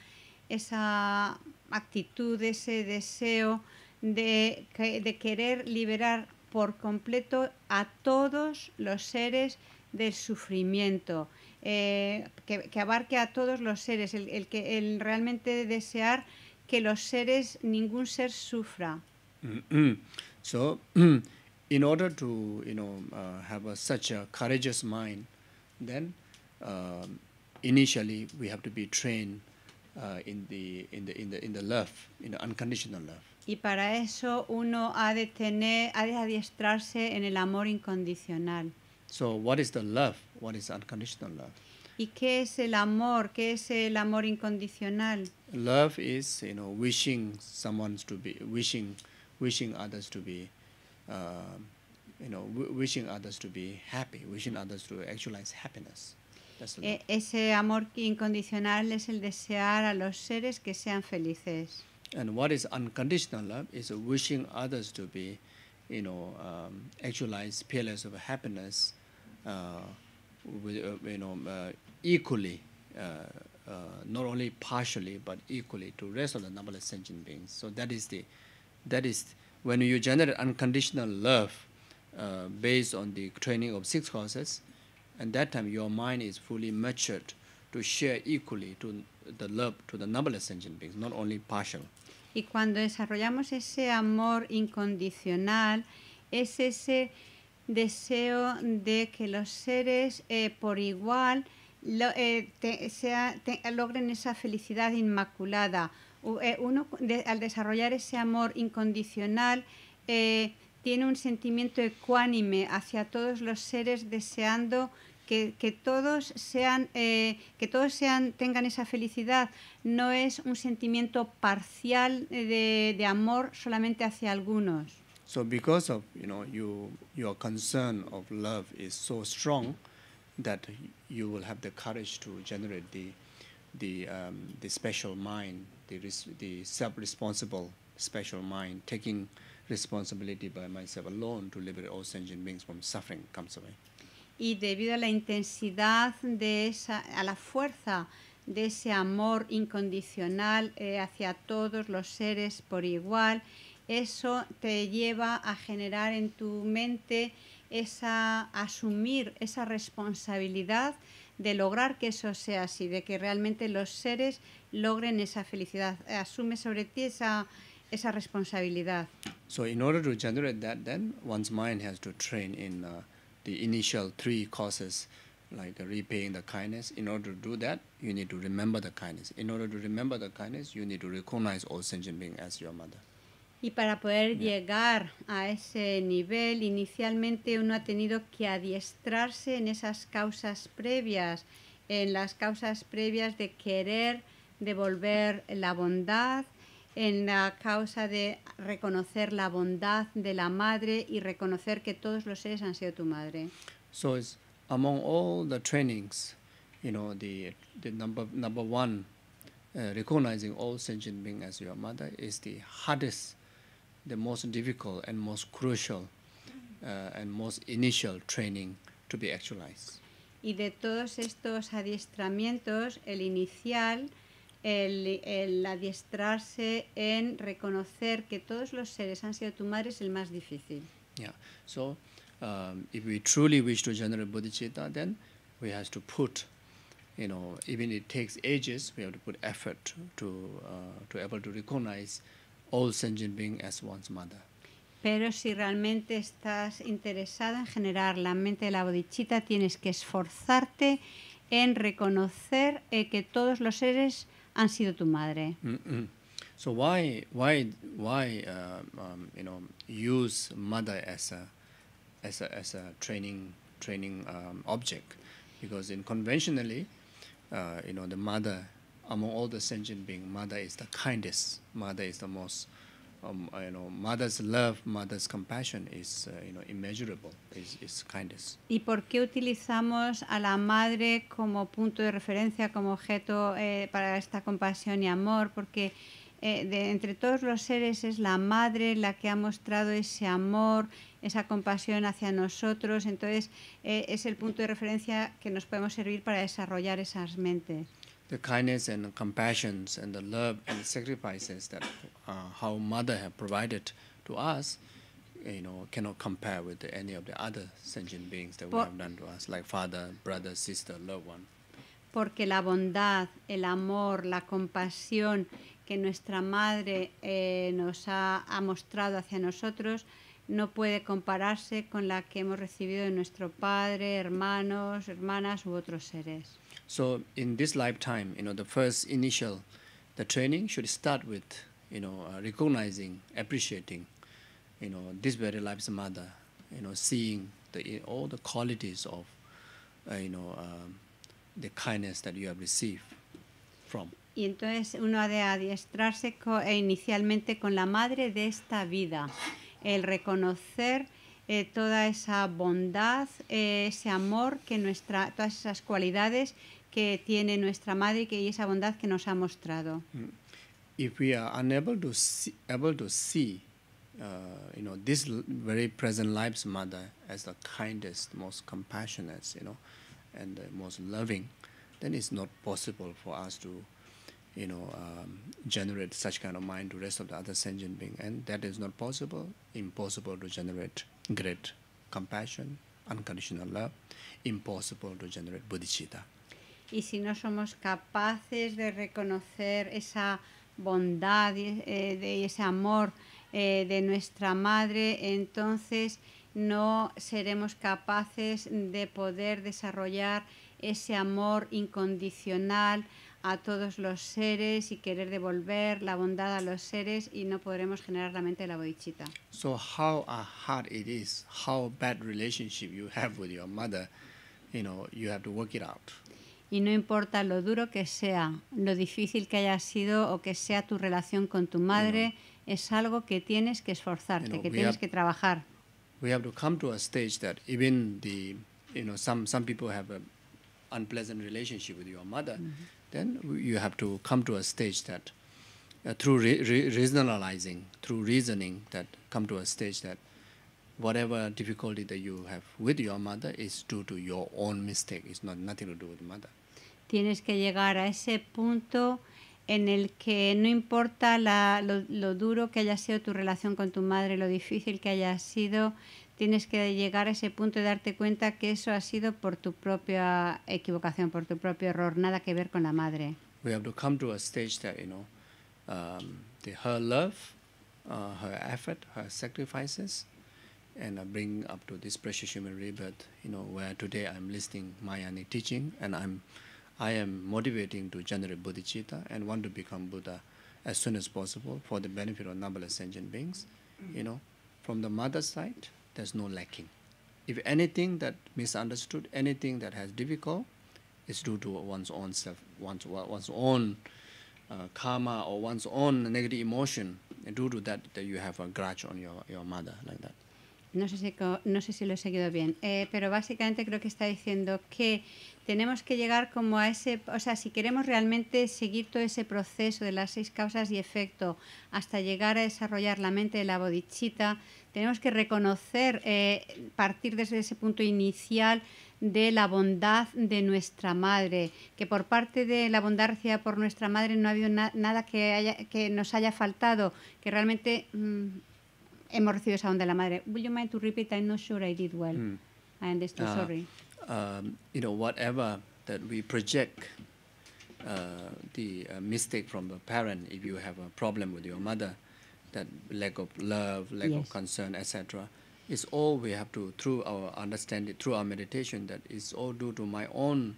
esa actitud, ese deseo de, de querer liberar por completo a todos los seres del sufrimiento eh, que, que, abarque a todos los seres, el, el, que, el realmente desear que los seres, ningún ser sufra. Mm-hmm. So, in order to, you know, uh, have a, such a courageous mind, then uh, initially we have to be trained uh, in, the, in, the, in, the, in the love, in the unconditional love. Y para eso uno ha de tener, ha de adiestrarse en el amor incondicional. So what is the love? What is unconditional love? ¿Y qué es el amor? ¿Qué es el amor incondicional? Love is, you know, wishing someone to be, wishing, wishing others to be, uh, you know, wishing others to be happy, wishing others to actualize happiness. That's love. E ese amor incondicional es el desear a los seres que sean felices. And what is unconditional love is wishing others to be, you know, um, actualize pillars of happiness. Uh, uh, you know, uh, equally, not only partially, but equally to rest of the numberless sentient beings. So that is the, that is, when you generate unconditional love based on the training of six causes, and that time your mind is fully matured to share equally to the love to the numberless sentient beings, not only partial. Y cuando desarrollamos ese amor incondicional, es ese deseo de que los seres eh, por igual eh, logren esa felicidad inmaculada. Eh, uno al desarrollar ese amor incondicional tiene un sentimiento ecuánime hacia todos los seres deseando que, todos sean que todos sean tengan esa felicidad no es un sentimiento parcial de amor solamente hacia algunos So because of you know you your concern of love is so strong that you will have the courage to generate the the um, the special mind, the res- the self-responsible special mind, taking responsibility by myself alone to liberate all sentient beings from suffering comes away. Y debido a la intensidad de esa, a la fuerza de ese amor incondicional eh, hacia todos los seres por igual. eso te lleva a generar en tu mente esa asumir esa responsabilidad de lograr que eso sea así, de que realmente los seres logren esa felicidad. Asume sobre ti esa esa responsabilidad. So in order to generate that then one's mind has to train in uh, the initial three causes like repaying the kindness. In order to do that, you need to remember the kindness. In order to remember the kindness, you need to recognize all sentient beings as your mother. Y para poder llegar a ese nivel, inicialmente uno ha tenido que adiestrarse en esas causas previas, en las causas previas de querer devolver la bondad, en la causa de reconocer la bondad de la madre y reconocer que todos los seres han sido tu madre. So among all the trainings, you know, the, the number, number one, uh, recognizing all sentient beings as your mother is the hardest the most difficult and most crucial uh, and most initial training to be actualized. Y de todos estos adiestramientos, el inicial, el, el adiestrarse en reconocer que todos los seres han sido tu madre es el más difícil. Yeah. So, um, if we truly wish to generate bodhicitta, then we have to put, you know, even it takes ages, we have to put effort to uh, to able to recognize all sentient beings as one's mother. Pero si realmente estás interesado en generar la mente de la bodichita, tienes que esforzarte en reconocer eh, que todos los seres han sido tu madre. Mm -mm. So why why why uh, um, you know use mother as a as a as a training training um, object? Because in conventionally, uh, you know the mother among all the sentient immeasurable, ¿Y por qué utilizamos a la madre como punto de referencia, como objeto eh, para esta compasión y amor? Porque eh, entre todos los seres es la madre la que ha mostrado ese amor, esa compasión hacia nosotros, entonces eh, es el punto de referencia que nos podemos servir para desarrollar esas mentes. the kindness and the compassions and the love and the sacrifices that uh, our mother have provided to us, you know, cannot compare with any of the other sentient beings that Por we have done to us, like father, brother, sister, loved one. Porque la bondad, el amor, la compasión que nuestra madre eh, nos ha, ha mostrado hacia nosotros no puede compararse con la que hemos recibido de nuestro padre, hermanos, hermanas u otros seres. So in this lifetime, you know, the first initial, the training should start with, you know, uh, recognizing, appreciating, you know, this very life's mother, you know, seeing the all the qualities of, uh, you know, um, the kindness that you have received from. Y entonces uno ha adiestrarse e inicialmente con la madre de esta vida el reconocer eh, toda esa bondad, eh, ese amor que nuestra, todas esas cualidades que tiene nuestra madre y, que, y esa bondad que nos ha mostrado. Mm. If we are unable to see, able to see uh, you know, this very present life's mother as the kindest, most compassionate, you know, and the most loving, then it's not possible for us to you know, um, generate such kind of mind to rest of the other sentient being. And that is not possible, impossible to generate great compassion, unconditional love, impossible to generate bodhicitta. Y si no somos capaces de reconocer esa bondad, eh, ese amor eh, de nuestra madre, entonces no seremos capaces de poder desarrollar ese amor incondicional, a todos los seres y querer devolver la bondad a los seres y no podremos generar la mente la boichita. So how hard it is, how bad relationship you have with your mother, you know, you have to work it out. Y no importa lo duro que sea, lo difícil que haya sido o que sea tu relación con tu madre, es algo que tienes que esforzarte, que tienes que trabajar. We have to come to a stage that even the, you know, some some people have an unpleasant relationship with your mother. Mm-hmm then you have to come to a stage that uh, through re re through reasoning, that come to a stage that whatever difficulty that you have with your mother is due to your own mistake. It's not nothing to do with mother. Tienes que llegar a ese punto en el que no importa la, lo, lo duro que haya sido tu relación con tu madre, lo difícil que haya sido, tienes que llegar a ese punto darte cuenta que eso ha sido por tu propia equivocación, por tu propio error, nada que ver con la madre. We have to come to a stage that, you know, um, the, her love, uh, her effort, her sacrifices, and I bring up to this precious human rebirth, you know, where today I'm listening Mayani teaching and I'm, I am motivating to generate bodhicitta and want to become Buddha as soon as possible for the benefit of numberless sentient beings, you know. From the mother's side, there's no lacking. If anything that misunderstood, anything that has difficult, is due to one's own self, one's, one's own uh, karma or one's own negative emotion. And due to that, that you have a grudge on your, your mother, like that. No sé, si, no sé si lo he seguido bien, eh, pero básicamente creo que está diciendo que tenemos que llegar como a ese, o sea, si queremos realmente seguir todo ese proceso de las seis causas y efecto hasta llegar a desarrollar la mente de la bodichita, tenemos que reconocer, eh, partir desde ese punto inicial de la bondad de nuestra madre, que por parte de la bondad por nuestra madre no ha habido nada que, haya, que, nos haya faltado, que realmente mm, hemos recibido esa bondad de la madre. Will you mind to repeat? I'm not sure I did well. Mm. I understand. Uh, ah, sorry. Um, you know, whatever that we project uh, the uh, mistake from the parent, if you have a problem with your mother, that lack of love, lack yes. of concern, etc. It's all we have to through our understanding, through our meditation. That is all due to my own,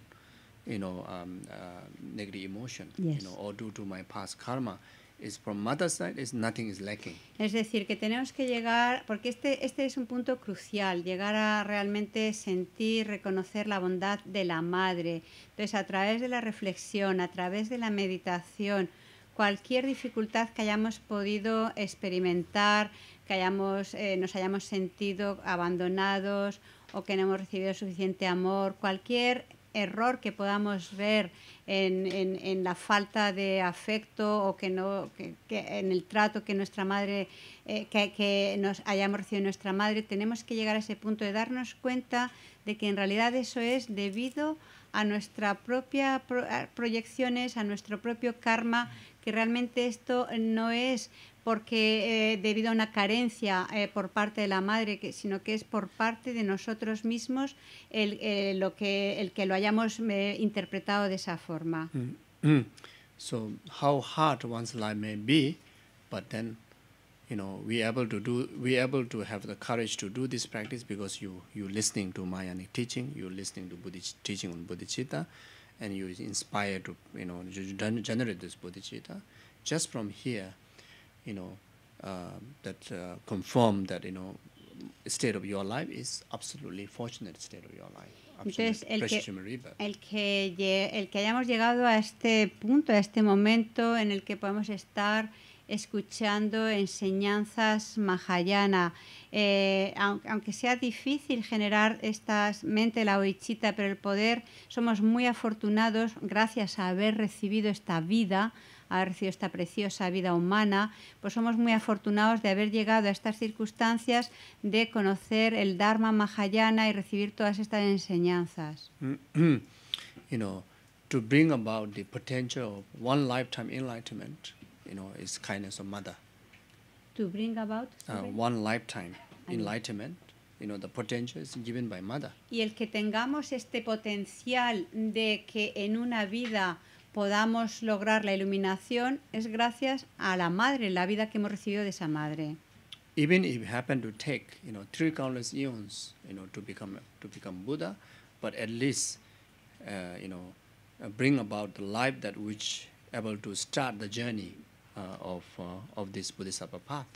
you know, um, uh, negative emotion, yes. you know, or due to my past karma. It's from mother's side, it's nothing is lacking. Es decir, que tenemos que llegar, porque este, este es un punto crucial, llegar a realmente sentir, reconocer la bondad de la madre. Entonces, a través de la reflexión, a través de la meditación, cualquier dificultad que hayamos podido experimentar, que hayamos, eh, nos hayamos sentido abandonados o que no hemos recibido suficiente amor, cualquier error que podamos ver en, la falta de afecto o que no en el trato que nuestra madre eh, que, nos hayamos recibido nuestra madre tenemos que llegar a ese punto de darnos cuenta de que en realidad eso es debido a nuestras propias proyecciones a nuestro propio karma que realmente esto eh, no es porque eh, debido a una carencia eh, por parte de la madre, sino que es por parte de nosotros mismos el, eh, lo que, el que lo hayamos eh, interpretado de esa forma. Mm -hmm. So how hard one's life may be, but then you know we able to do we able to have the courage to do this practice because you you listening to Mayanic teaching, you listening to Buddhist teaching on bodhicitta. and you inspire to you know generate this bodhicitta just from here you know uh, that uh, confirm that you know state of your life is absolutely fortunate state of your life Entonces, el que, el que, el que hayamos llegado a este punto, a este momento en el que podemos estar escuchando enseñanzas mahayana. Eh, aunque sea difícil generar esta mente la oichita, pero el poder, somos muy afortunados gracias a haber recibido esta vida, haber recibido esta preciosa vida humana, pues somos muy afortunados de haber llegado a estas circunstancias de conocer el Dharma Mahayana y recibir todas estas enseñanzas. you know, to bring about the potential of one lifetime enlightenment. you know, is kindness of mother. To bring about uh, one lifetime enlightenment, you know, the potential is given by mother. Y el que tengamos este potencial de que en una vida podamos lograr la iluminación es gracias a la madre, la vida que hemos recibido de esa madre. Even if you happen to take, you know, three countless eons, you know, to become to become Buddha, but at least, uh, you know, uh, bring about the life that which able to start the journey de uh, este uh, this Bodhisattva path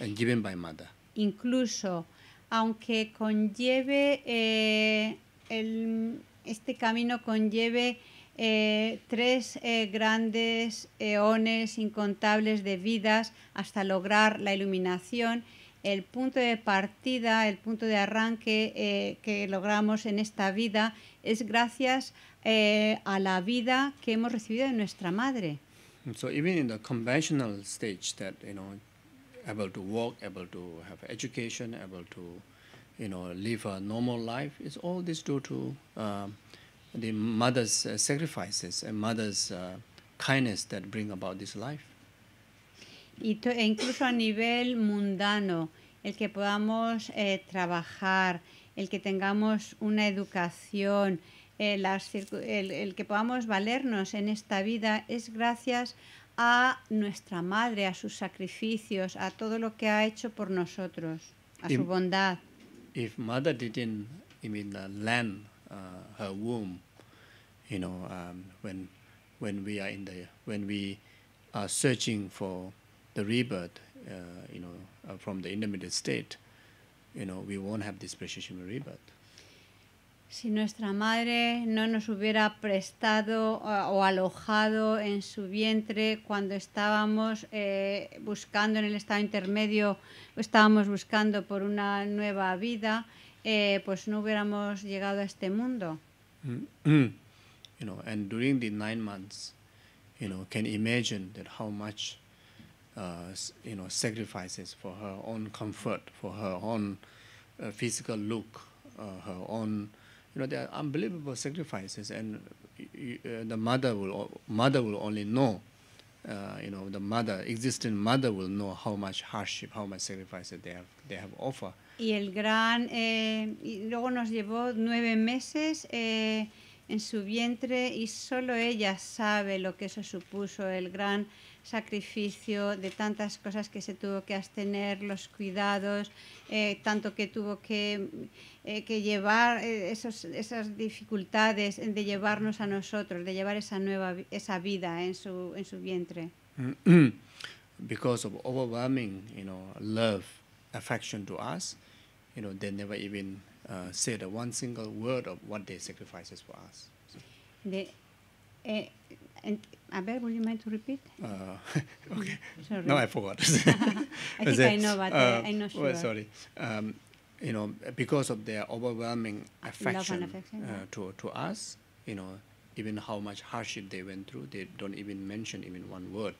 and given by mother. Incluso, aunque conlleve eh, este camino conlleve eh, tres eh, grandes eones incontables de vidas hasta lograr la iluminación. El punto de partida, el punto de arranque que logramos en esta vida es gracias a la vida que hemos recibido de nuestra madre. So even in the conventional stage that, you know, able to work, able to have education, able to, you know, live a normal life, it's all this due to um, the mother's uh, sacrifices and mother's uh, kindness that bring about this life. Y to, incluso a nivel mundano, el que podamos eh, trabajar, el que tengamos una educación, Eh, el, que podamos valernos en esta vida es gracias a nuestra madre, a sus sacrificios, a todo lo que ha hecho por nosotros, a su bondad. If mother didn't I mean, land uh, her womb, you know, um, when when we are in the when we are searching for the rebirth, uh, you know, uh, from the intermediate state, you know, we won't have this precious rebirth si nuestra madre no nos hubiera prestado eh, o alojado en su vientre cuando estábamos eh, buscando en el estado intermedio, estábamos buscando por una nueva vida, eh, pues no hubiéramos llegado a este mundo. Mm -hmm. you know, and during the nine months, you know, can imagine that how much, uh, you know, sacrifices for her own comfort, for her own uh, physical look, uh, her own you know, there are unbelievable sacrifices, and uh, the mother will mother will only know, uh, you know, the mother existing mother will know how much hardship, how much sacrifices they have they have offered. Y el gran eh, y luego nos llevó nueve meses. Eh, en su vientre y solo ella sabe lo que eso supuso, el gran sacrificio, de tantas cosas que se tuvo que abstener, los cuidados, eh, tanto que tuvo que, eh, llevar eh, esos, esas dificultades de llevarnos a nosotros, de llevar esa nueva esa vida en su, en su vientre. Mm-hmm. Because of overwhelming, you know, love, affection to us, you know, they never even uh, said one single word of what they sacrificed for us. And Abel, would you mind to repeat? Uh, okay. Sorry. No, I forgot. I think I know, but uh, uh, I'm not sure. Well, sorry. Um, you know, because of their overwhelming affection, affection uh, to, to us, you know, even how much hardship they went through, they don't even mention even one word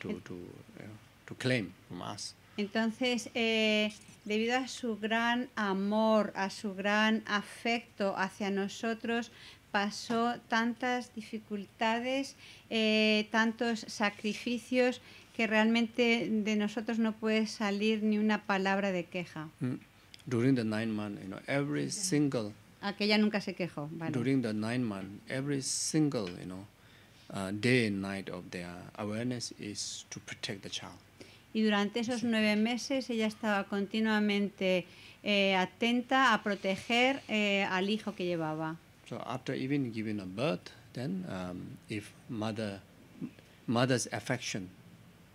to, to, uh, to claim from us. Entonces, eh, debido a su gran amor, a su gran afecto hacia nosotros, pasó tantas dificultades, eh, tantos sacrificios, que realmente de nosotros no puede salir ni una palabra de queja. Mm. During the nine months, you know, every single Aquella ah, nunca se quejó. Vale. During the nine months, every single, you know, uh, day and night of their awareness is to protect the child. Y durante esos nueve meses ella estaba continuamente eh, atenta a proteger eh, al hijo que llevaba. So after even giving a birth, then um, if mother mother's affection,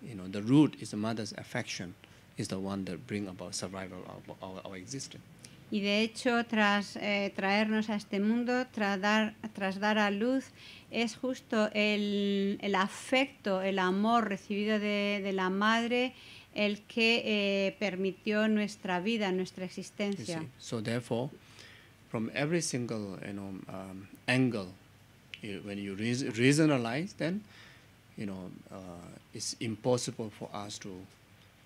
you know, the root is the mother's affection, is the one that bring about survival of our, our existence. Y de hecho, tras eh, traernos a este mundo, tras dar, tras dar a luz, es justo el, el afecto, el amor recibido de, de la madre el que eh, permitió nuestra vida, nuestra existencia. So therefore, from every single you know um, angle. when you reas rationalize, then you know uh, it's impossible for us to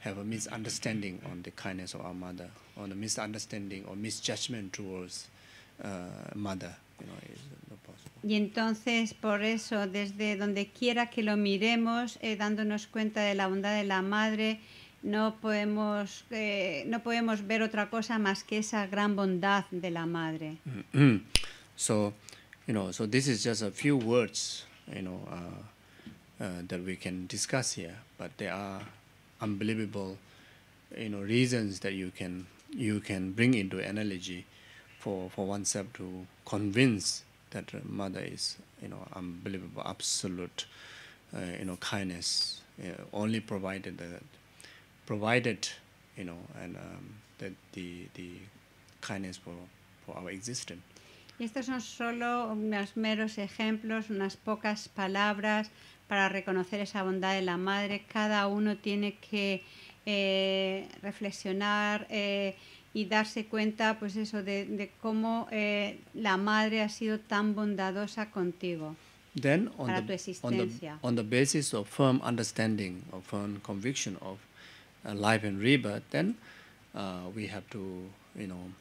have a misunderstanding on the kindness of our mother, on a misunderstanding or misjudgment towards uh, mother. You know, no y entonces, por eso, desde donde quiera que lo miremos, eh, dándonos cuenta de la bondad de la madre, no podemos, eh, no podemos ver otra cosa más que esa gran bondad de la madre. Mm-hmm. So, you know, so this is just a few words, you know, uh, uh, that we can discuss here, but there are unbelievable, you know, reasons that you can you can bring into analogy for for oneself to convince that mother is, you know, unbelievable, absolute, uh, you know, kindness, uh, only provided that provided, you know, and um, the, kindness for, our existence. Y estos son solo unos meros ejemplos, unas pocas palabras para reconocer esa bondad de la madre. Cada uno tiene que eh, reflexionar eh, y darse cuenta, pues eso, de, cómo eh, la madre ha sido tan bondadosa contigo. para tu existencia. on the basis of firm understanding, of firm conviction of Uh, life and rebirth, then uh, we have to, you know,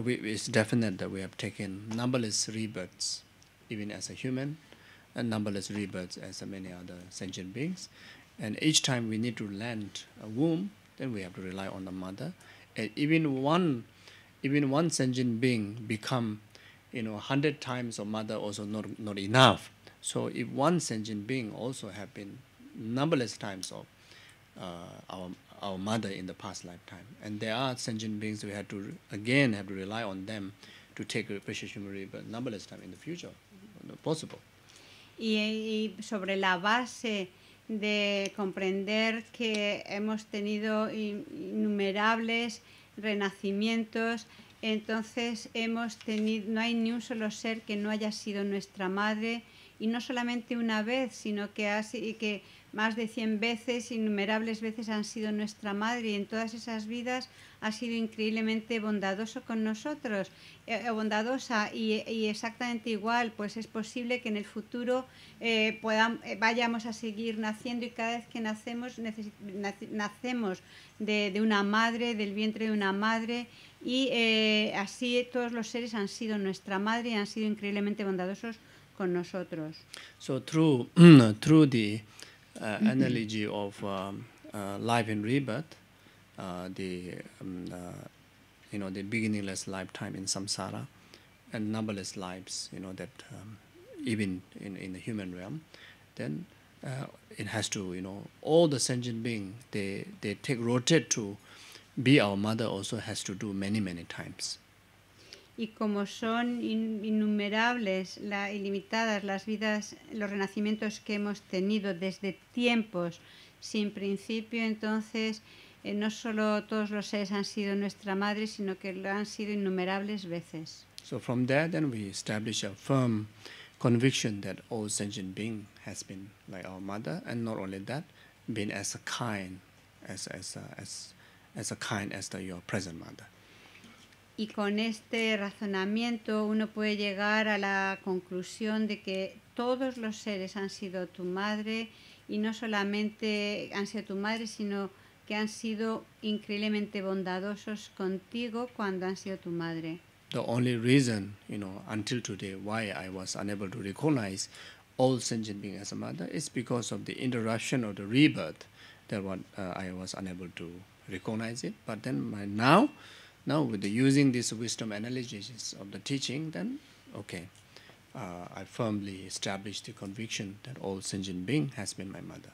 we, it's definite that we have taken numberless rebirths, even as a human, and numberless rebirths as many other sentient beings. And each time we need to land a womb, then we have to rely on the mother. And even one, even one sentient being become, you know, hundred times of mother also not not enough. So if one sentient being also have been numberless times of Uh, our our mother in the past lifetime. And there are sentient beings we had to again have to rely on them to take Shimuri, but numberless time in the future, possible. Y, y sobre la base de comprender que hemos tenido innumerables renacimientos, entonces hemos tenido, no hay ni un solo ser que no haya sido nuestra madre y no solamente una vez, sino que, así, que más de 100 veces, innumerables veces han sido nuestra madre y en todas esas vidas ha sido increíblemente bondadoso con nosotros, eh, eh, bondadosa y, exactamente igual, pues es posible que en el futuro eh, vayamos a seguir naciendo y cada vez que nacemos, nacemos de, una madre, del vientre de una madre y así todos los seres han sido nuestra madre y han sido increíblemente bondadosos con nosotros. So mm-hmm. analogy of um, uh, life in rebirth, uh, the um, uh, you know the beginningless lifetime in samsara, and numberless lives you know that um, even in in the human realm, then uh, it has to you know all the sentient being they they take rotate to be our mother also has to do many many times. y como son innumerables, la, ilimitadas las vidas, los renacimientos que hemos tenido desde tiempos sin principio, entonces eh, no solo todos los seres han sido nuestra madre, sino que lo han sido innumerables veces. So from there then we establish a firm conviction that all sentient being has been like our mother, and not only that, been as a kind, as as uh, as as a kind as the, your present mother y con este razonamiento uno puede llegar a la conclusión de que todos los seres han sido tu madre y no solamente han sido tu madre, sino que han sido increíblemente bondadosos contigo cuando han sido tu madre. The only reason, you know, until today why I was unable to recognize all sentient beings as a mother is because of the interruption or the rebirth that what, uh, I was unable to recognize it. But then my, now Now, with the using this wisdom analysis of the teaching, then okay, uh, I firmly established the conviction that all sentient being has been my mother.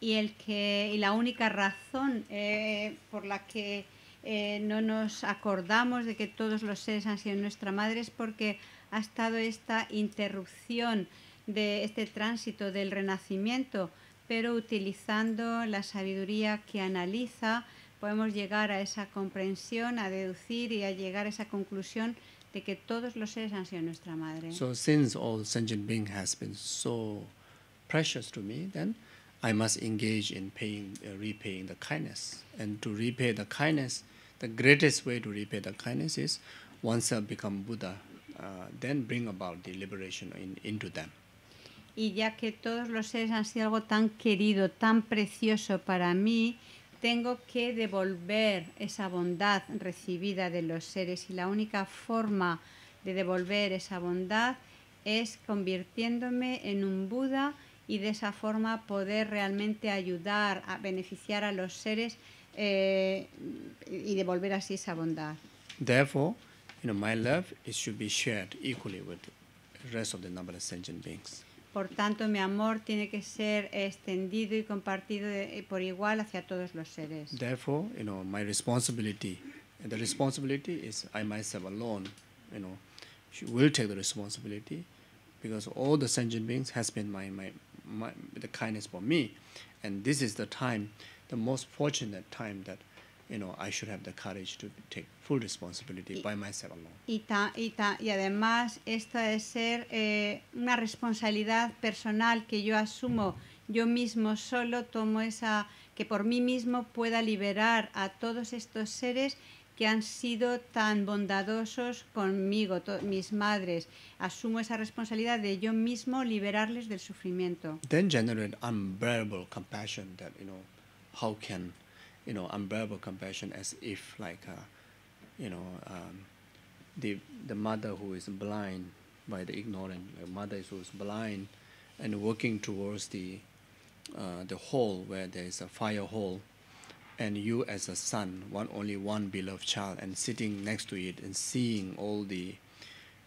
Y el que y la única razón eh, por la que eh, no nos acordamos de que todos los seres han sido nuestra madre es porque ha estado esta interrupción de este tránsito del renacimiento, pero utilizando la sabiduría que analiza podemos llegar a esa comprensión, a deducir y a llegar a esa conclusión de que todos los seres han sido nuestra madre. So since all sentient being has been so precious to me, then I must engage in paying, uh, repaying the kindness. And to repay the kindness, the greatest way to repay the kindness is once I become Buddha, uh, then bring about the liberation into them. Y ya que todos los seres han sido algo tan querido, tan precioso para mí, tengo que devolver esa bondad recibida de los seres y la única forma de devolver esa bondad es convirtiéndome en un Buda y de esa forma poder realmente ayudar a beneficiar a los seres eh, y devolver así esa bondad. Therefore, my love should be shared equally with rest of the sentient por tanto, mi amor tiene que ser extendido y compartido eh, por igual hacia todos los seres. Therefore, you know, my responsibility, the responsibility is I myself alone, you know, will take the responsibility because all the sentient beings has been my, my, my the kindness for me, and this is the time, the most fortunate time that you know, I should have the courage to take full responsibility y, by Y, y, además, esto es ser eh, una responsabilidad personal que yo asumo yo mismo solo, tomo esa, que por mí mismo pueda liberar a todos estos seres que han sido tan bondadosos conmigo, mis madres. Asumo esa responsabilidad de yo mismo liberarles del sufrimiento. you know, unbearable compassion as if like, uh, you know, um, the, the mother who is blind by the ignorant, the mother is who is blind and working towards the, uh, the hole where there is a fire hole and you as a son, one only one beloved child, and sitting next to it and seeing all the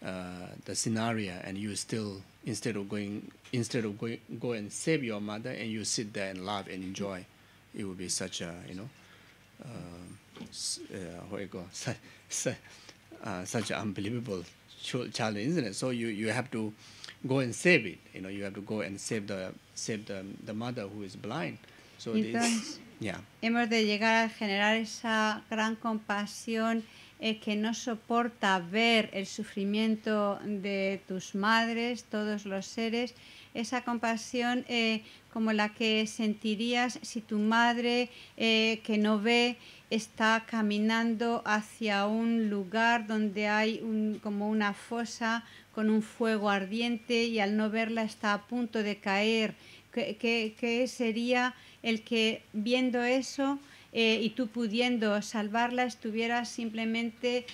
uh, the scenario, and you still instead of going instead of going go and save your mother, and you sit there and laugh and enjoy. it would be such a you know uh, uh, go, such, such, uh, such an unbelievable challenge, isn't it? So you, you have to go and save it. You know, you have to go and save the save the, the mother who is blind. So Entonces, this, yeah. hemos de llegar a generar esa gran compasión es eh, que no soporta ver el sufrimiento de tus madres, todos los seres esa compasión eh, como la que sentirías si tu madre eh, que no ve está caminando hacia un lugar donde hay como una fosa con un fuego ardiente y al no verla está a punto de caer. ¿Qué, sería el que viendo eso eh, y tú pudiendo salvarla estuvieras simplemente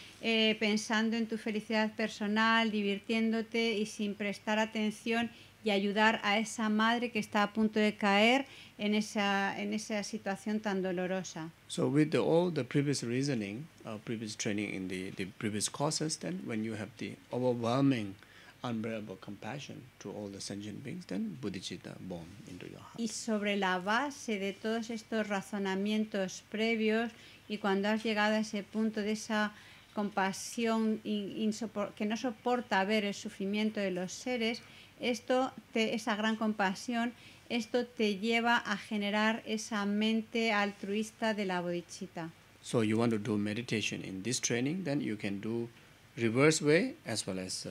pensando en tu felicidad personal, divirtiéndote y sin prestar atención y ayudar a esa madre que está a punto de caer en esa, en esa situación tan dolorosa. So with the, all the previous reasoning, uh, previous training in the, the previous courses, then when you have the overwhelming unbearable compassion to all the sentient beings, then bodhicitta born into your heart. Y sobre la base de todos estos razonamientos previos y cuando has llegado a ese punto de esa compasión que no soporta ver el sufrimiento de los seres, esto te, esa gran compasión, esto te lleva a generar esa mente altruista de la bodhicitta. So you want to do meditation in this training, then you can do reverse way as well as uh,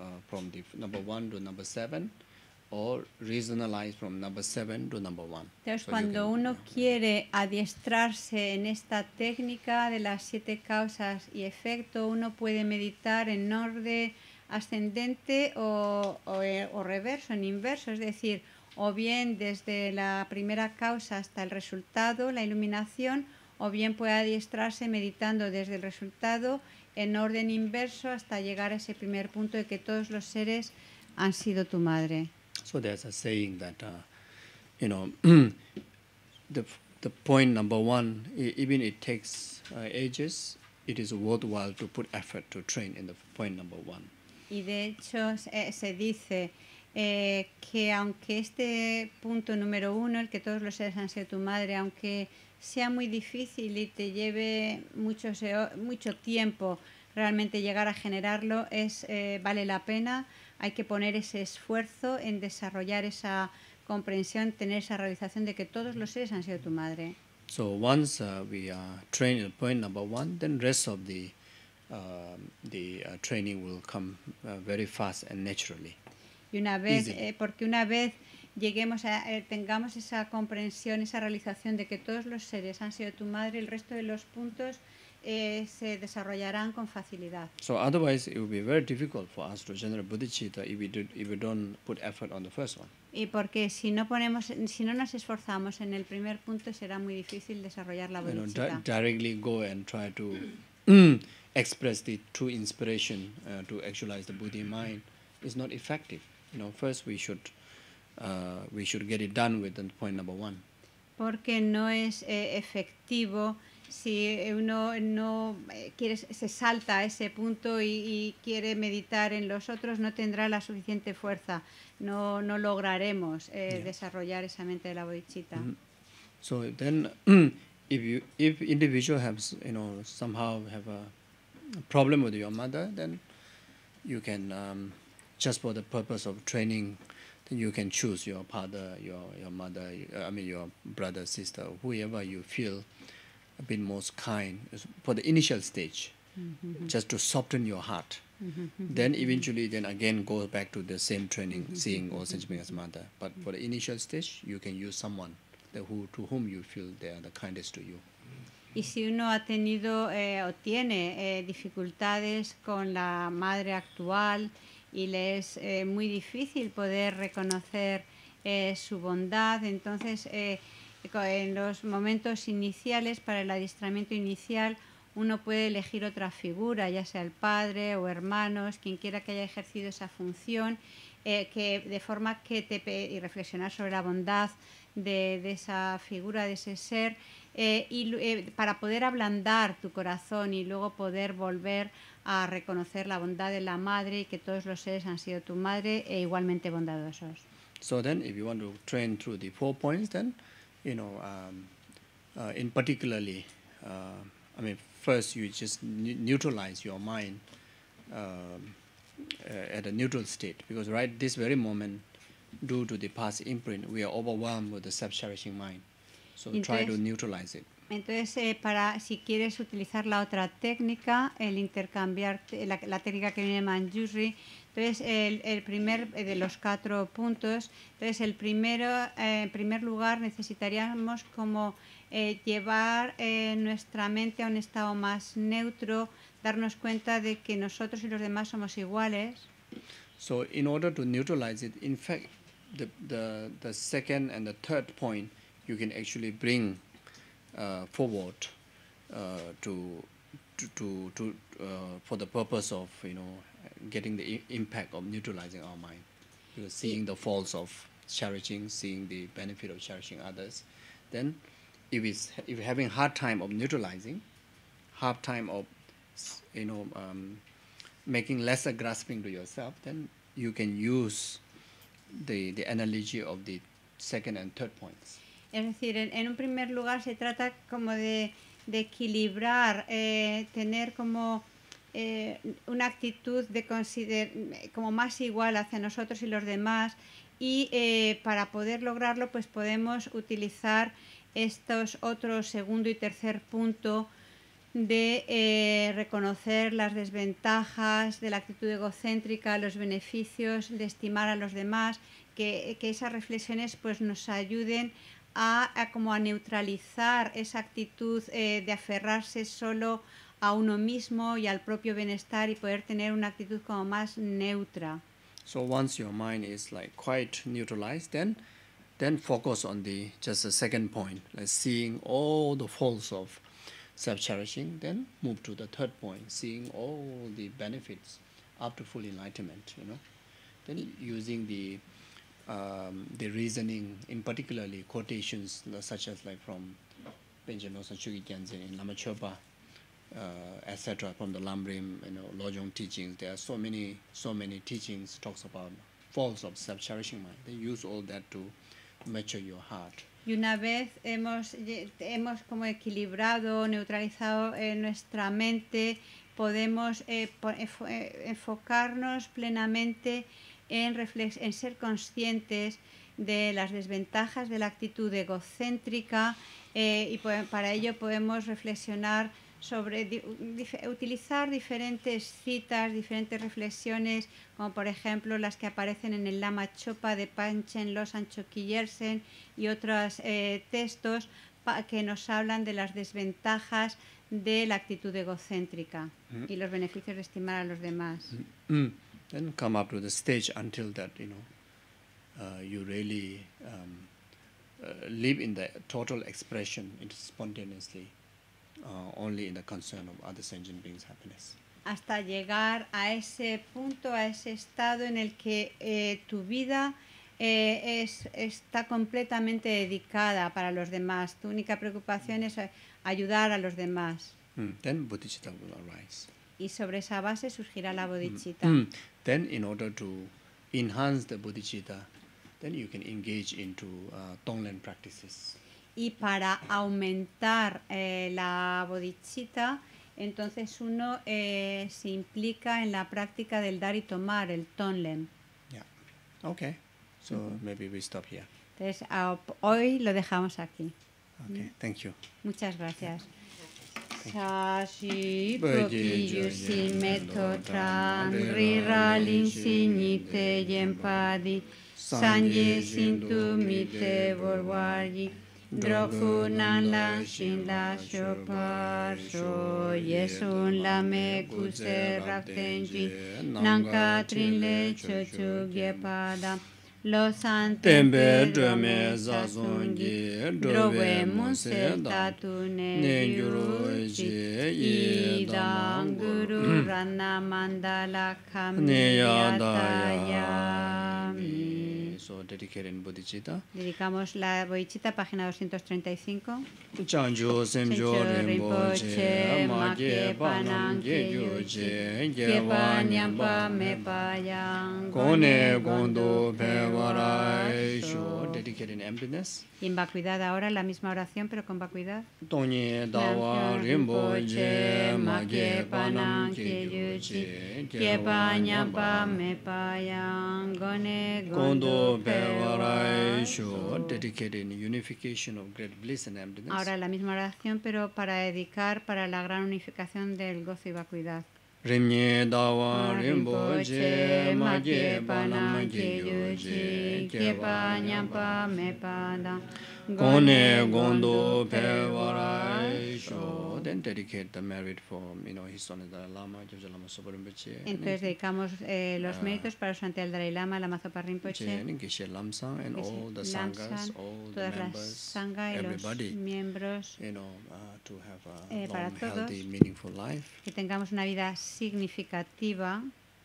uh, from the number one to number seven. Or regionalize from number seven to number one. Entonces, cuando uno quiere adiestrarse en esta técnica de las siete causas y efecto, uno puede meditar en orden ascendente o, eh, o, reverso, en inverso, es decir, o bien desde la primera causa hasta el resultado, la iluminación, o bien puede adiestrarse meditando desde el resultado en orden inverso hasta llegar a ese primer punto de que todos los seres han sido tu madre. So there's a saying that, uh, you know, the, the point number one, e, even it takes uh, ages, it is worthwhile to put effort to train in the point number one y de hecho eh, se, dice eh, que aunque este punto número uno, el que todos los seres han sido tu madre, aunque sea muy difícil y te lleve mucho, mucho tiempo realmente llegar a generarlo, es, eh, vale la pena, hay que poner ese esfuerzo en desarrollar esa comprensión, tener esa realización de que todos los seres han sido tu madre. So once uh, we are uh, trained point number one, then rest of the Um, the uh, training will come uh, very fast and naturally. Y una vez, eh, porque una vez lleguemos a, eh, tengamos esa comprensión, esa realización de que todos los seres han sido tu madre, el resto de los puntos eh, se desarrollarán con facilidad. So otherwise it would be very difficult for us to generate bodhicitta if we, do, if we don't put effort on the first one. Y porque si no ponemos, si no nos esforzamos en el primer punto será muy difícil desarrollar la bodhicitta. You know, directly go and try to express the true inspiration uh, to actualize the buddhi mind is not effective you know first we should uh, we should get it done with point number one porque no es eh, efectivo si uno no eh, quiere, se salta ese punto y, y, quiere meditar en los otros, no tendrá la suficiente fuerza, no, no lograremos eh, desarrollar esa mente de la bodichita mm-hmm. So then, if you, if individual has, you know, somehow have a problem with your mother, then you can, um, just for the purpose of training, you can choose your father, your, your mother, I mean your brother, sister, whoever you feel a bit most kind for the initial stage, mm-hmm. just to soften your heart. Mm-hmm. Then eventually, then again go back to the same training, mm-hmm. seeing or sensing as mother. But for the initial stage, you can use someone who, to whom you feel they are the kindest to you. Y si uno ha tenido eh, o tiene eh, dificultades con la madre actual y le es eh, muy difícil poder reconocer su bondad, entonces en los momentos iniciales, para el adiestramiento inicial, uno puede elegir otra figura, ya sea el padre o hermanos, quien quiera que haya ejercido esa función, que de forma que te y reflexionar sobre la bondad de, esa figura, de ese ser, eh, y, eh, para poder ablandar tu corazón y luego poder volver a reconocer la bondad de la madre y que todos los seres han sido tu madre e igualmente bondadosos. So then, if you want to train through the four points, then you know, um, uh, in particularly, uh, I mean, first you just neutralize your mind um, uh, at a neutral state because right this very moment, due to the past imprint, we are overwhelmed with the self-cherishing mind entonces, Entonces, eh, para, si quieres utilizar la otra técnica, el intercambiar la, técnica que viene Manjusri, entonces el, primer eh, de los cuatro puntos, entonces el primero, eh, en primer lugar necesitaríamos como llevar nuestra mente a un estado más neutro, darnos cuenta de que nosotros y los demás somos iguales. So in order to neutralize it, in fact, the, the, the second and the third point you can actually bring uh, forward uh, to to to, uh, for the purpose of you know getting the impact of neutralizing our mind because seeing the faults of cherishing seeing the benefit of cherishing others then if it's if having hard time of neutralizing hard time of you know um, making lesser grasping to yourself then you can use the the analogy of the second and third points Es decir, en, un primer lugar se trata como de, equilibrar, eh, tener como eh, una actitud de como más igual hacia nosotros y los demás y eh, para poder lograrlo pues podemos utilizar estos otros segundo y tercer punto de reconocer las desventajas de la actitud egocéntrica, los beneficios de estimar a los demás, que, esas reflexiones pues, nos ayuden a, como a neutralizar esa actitud eh, de aferrarse solo a uno mismo y al propio bienestar y poder tener una actitud como más neutra. So once your mind is like quite neutralized, then then focus on the just the second point, like seeing all the faults of self-cherishing. Then move to the third point, seeing all the benefits up full enlightenment. You know, then using the um, the reasoning, in particularly quotations such as like from Benjamin Osachugi Gyanzen in Lama Chopa, uh, etc., from the Lambrim, you know, Lojong teachings. There are so many, so many teachings talks about false of self-cherishing mind. They use all that to mature your heart. Y una vez hemos, hemos como equilibrado, neutralizado eh, nuestra mente, podemos eh, eh, eh enfocarnos plenamente en en, en ser conscientes de las desventajas de la actitud egocéntrica eh, y para ello podemos reflexionar sobre utilizar diferentes citas, diferentes reflexiones, como por ejemplo las que aparecen en el Lama Chopa de Panchen Los Anchoquillersen y otros eh, textos que nos hablan de las desventajas de la actitud egocéntrica mm. y los beneficios de estimar a los demás. Mm then come up to the stage until that you know uh, you really um, uh, live in the total expression spontaneously uh, only in the concern of other sentient beings happiness hasta llegar a ese punto a ese estado en el que eh, tu vida eh, es, está completamente dedicada para los demás tu única preocupación es eh, ayudar a los demás mm. then bodhicitta will arise y sobre esa base surgirá la mm, bodhicitta. Mm. Then in order to enhance the bodhicitta, then you can engage into uh, Tonglen practices. Y para aumentar eh, la bodhicitta, entonces uno eh, se implica en la práctica del dar y tomar, el Tonglen. Yeah. Okay. So mm -hmm. maybe we stop here. Entonces, ah, hoy lo dejamos aquí. Okay, thank you. Muchas gracias. Shashi Prokiyusimeto Tran Riralin Signite Yempadi Sanje Sintu Mite Vorvargi Drokunan Lan Shin La Shopar Sho Yesun La Me Kuse Raftenji Nankatrin Le Chochu Gyepada Gyepada lo san tenpe dhame zazongi dhobe monse tatune nengyuru je i dang so dedicated in bodhicitta. Dedicamos la bodhicitta, página 235. Chanjo semjo rinpoche, amage panang ge gyuje, pa em nyampa me pa yang, kone gondo pe warai e dedicated in emptiness. Y en vacuidad ahora, la misma oración, pero con vacuidad. Tonye dawa rinpoche, mage panang ge gyuje, pa em nyampa me pa yang, kone gondo Ahora la misma oración, pero para dedicar para la gran unificación del gozo y vacuidad. Gone Gondo Pevarai e, Sho. Then dedicate the merit for, you know, his son, the Dalai Lama, Jyotsar Lama Sopa Rinpoche. Entonces dedicamos eh, los ah. méritos para su ante el Dalai Lama, Lama Sopa Rinpoche. And Geshe Lamsang and all the sanghas, all the members, everybody, miembros, you know, uh, to have a eh, long, healthy, meaningful life. Que tengamos una vida significativa.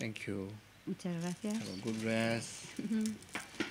Thank you. Muchas gracias. Have a good rest.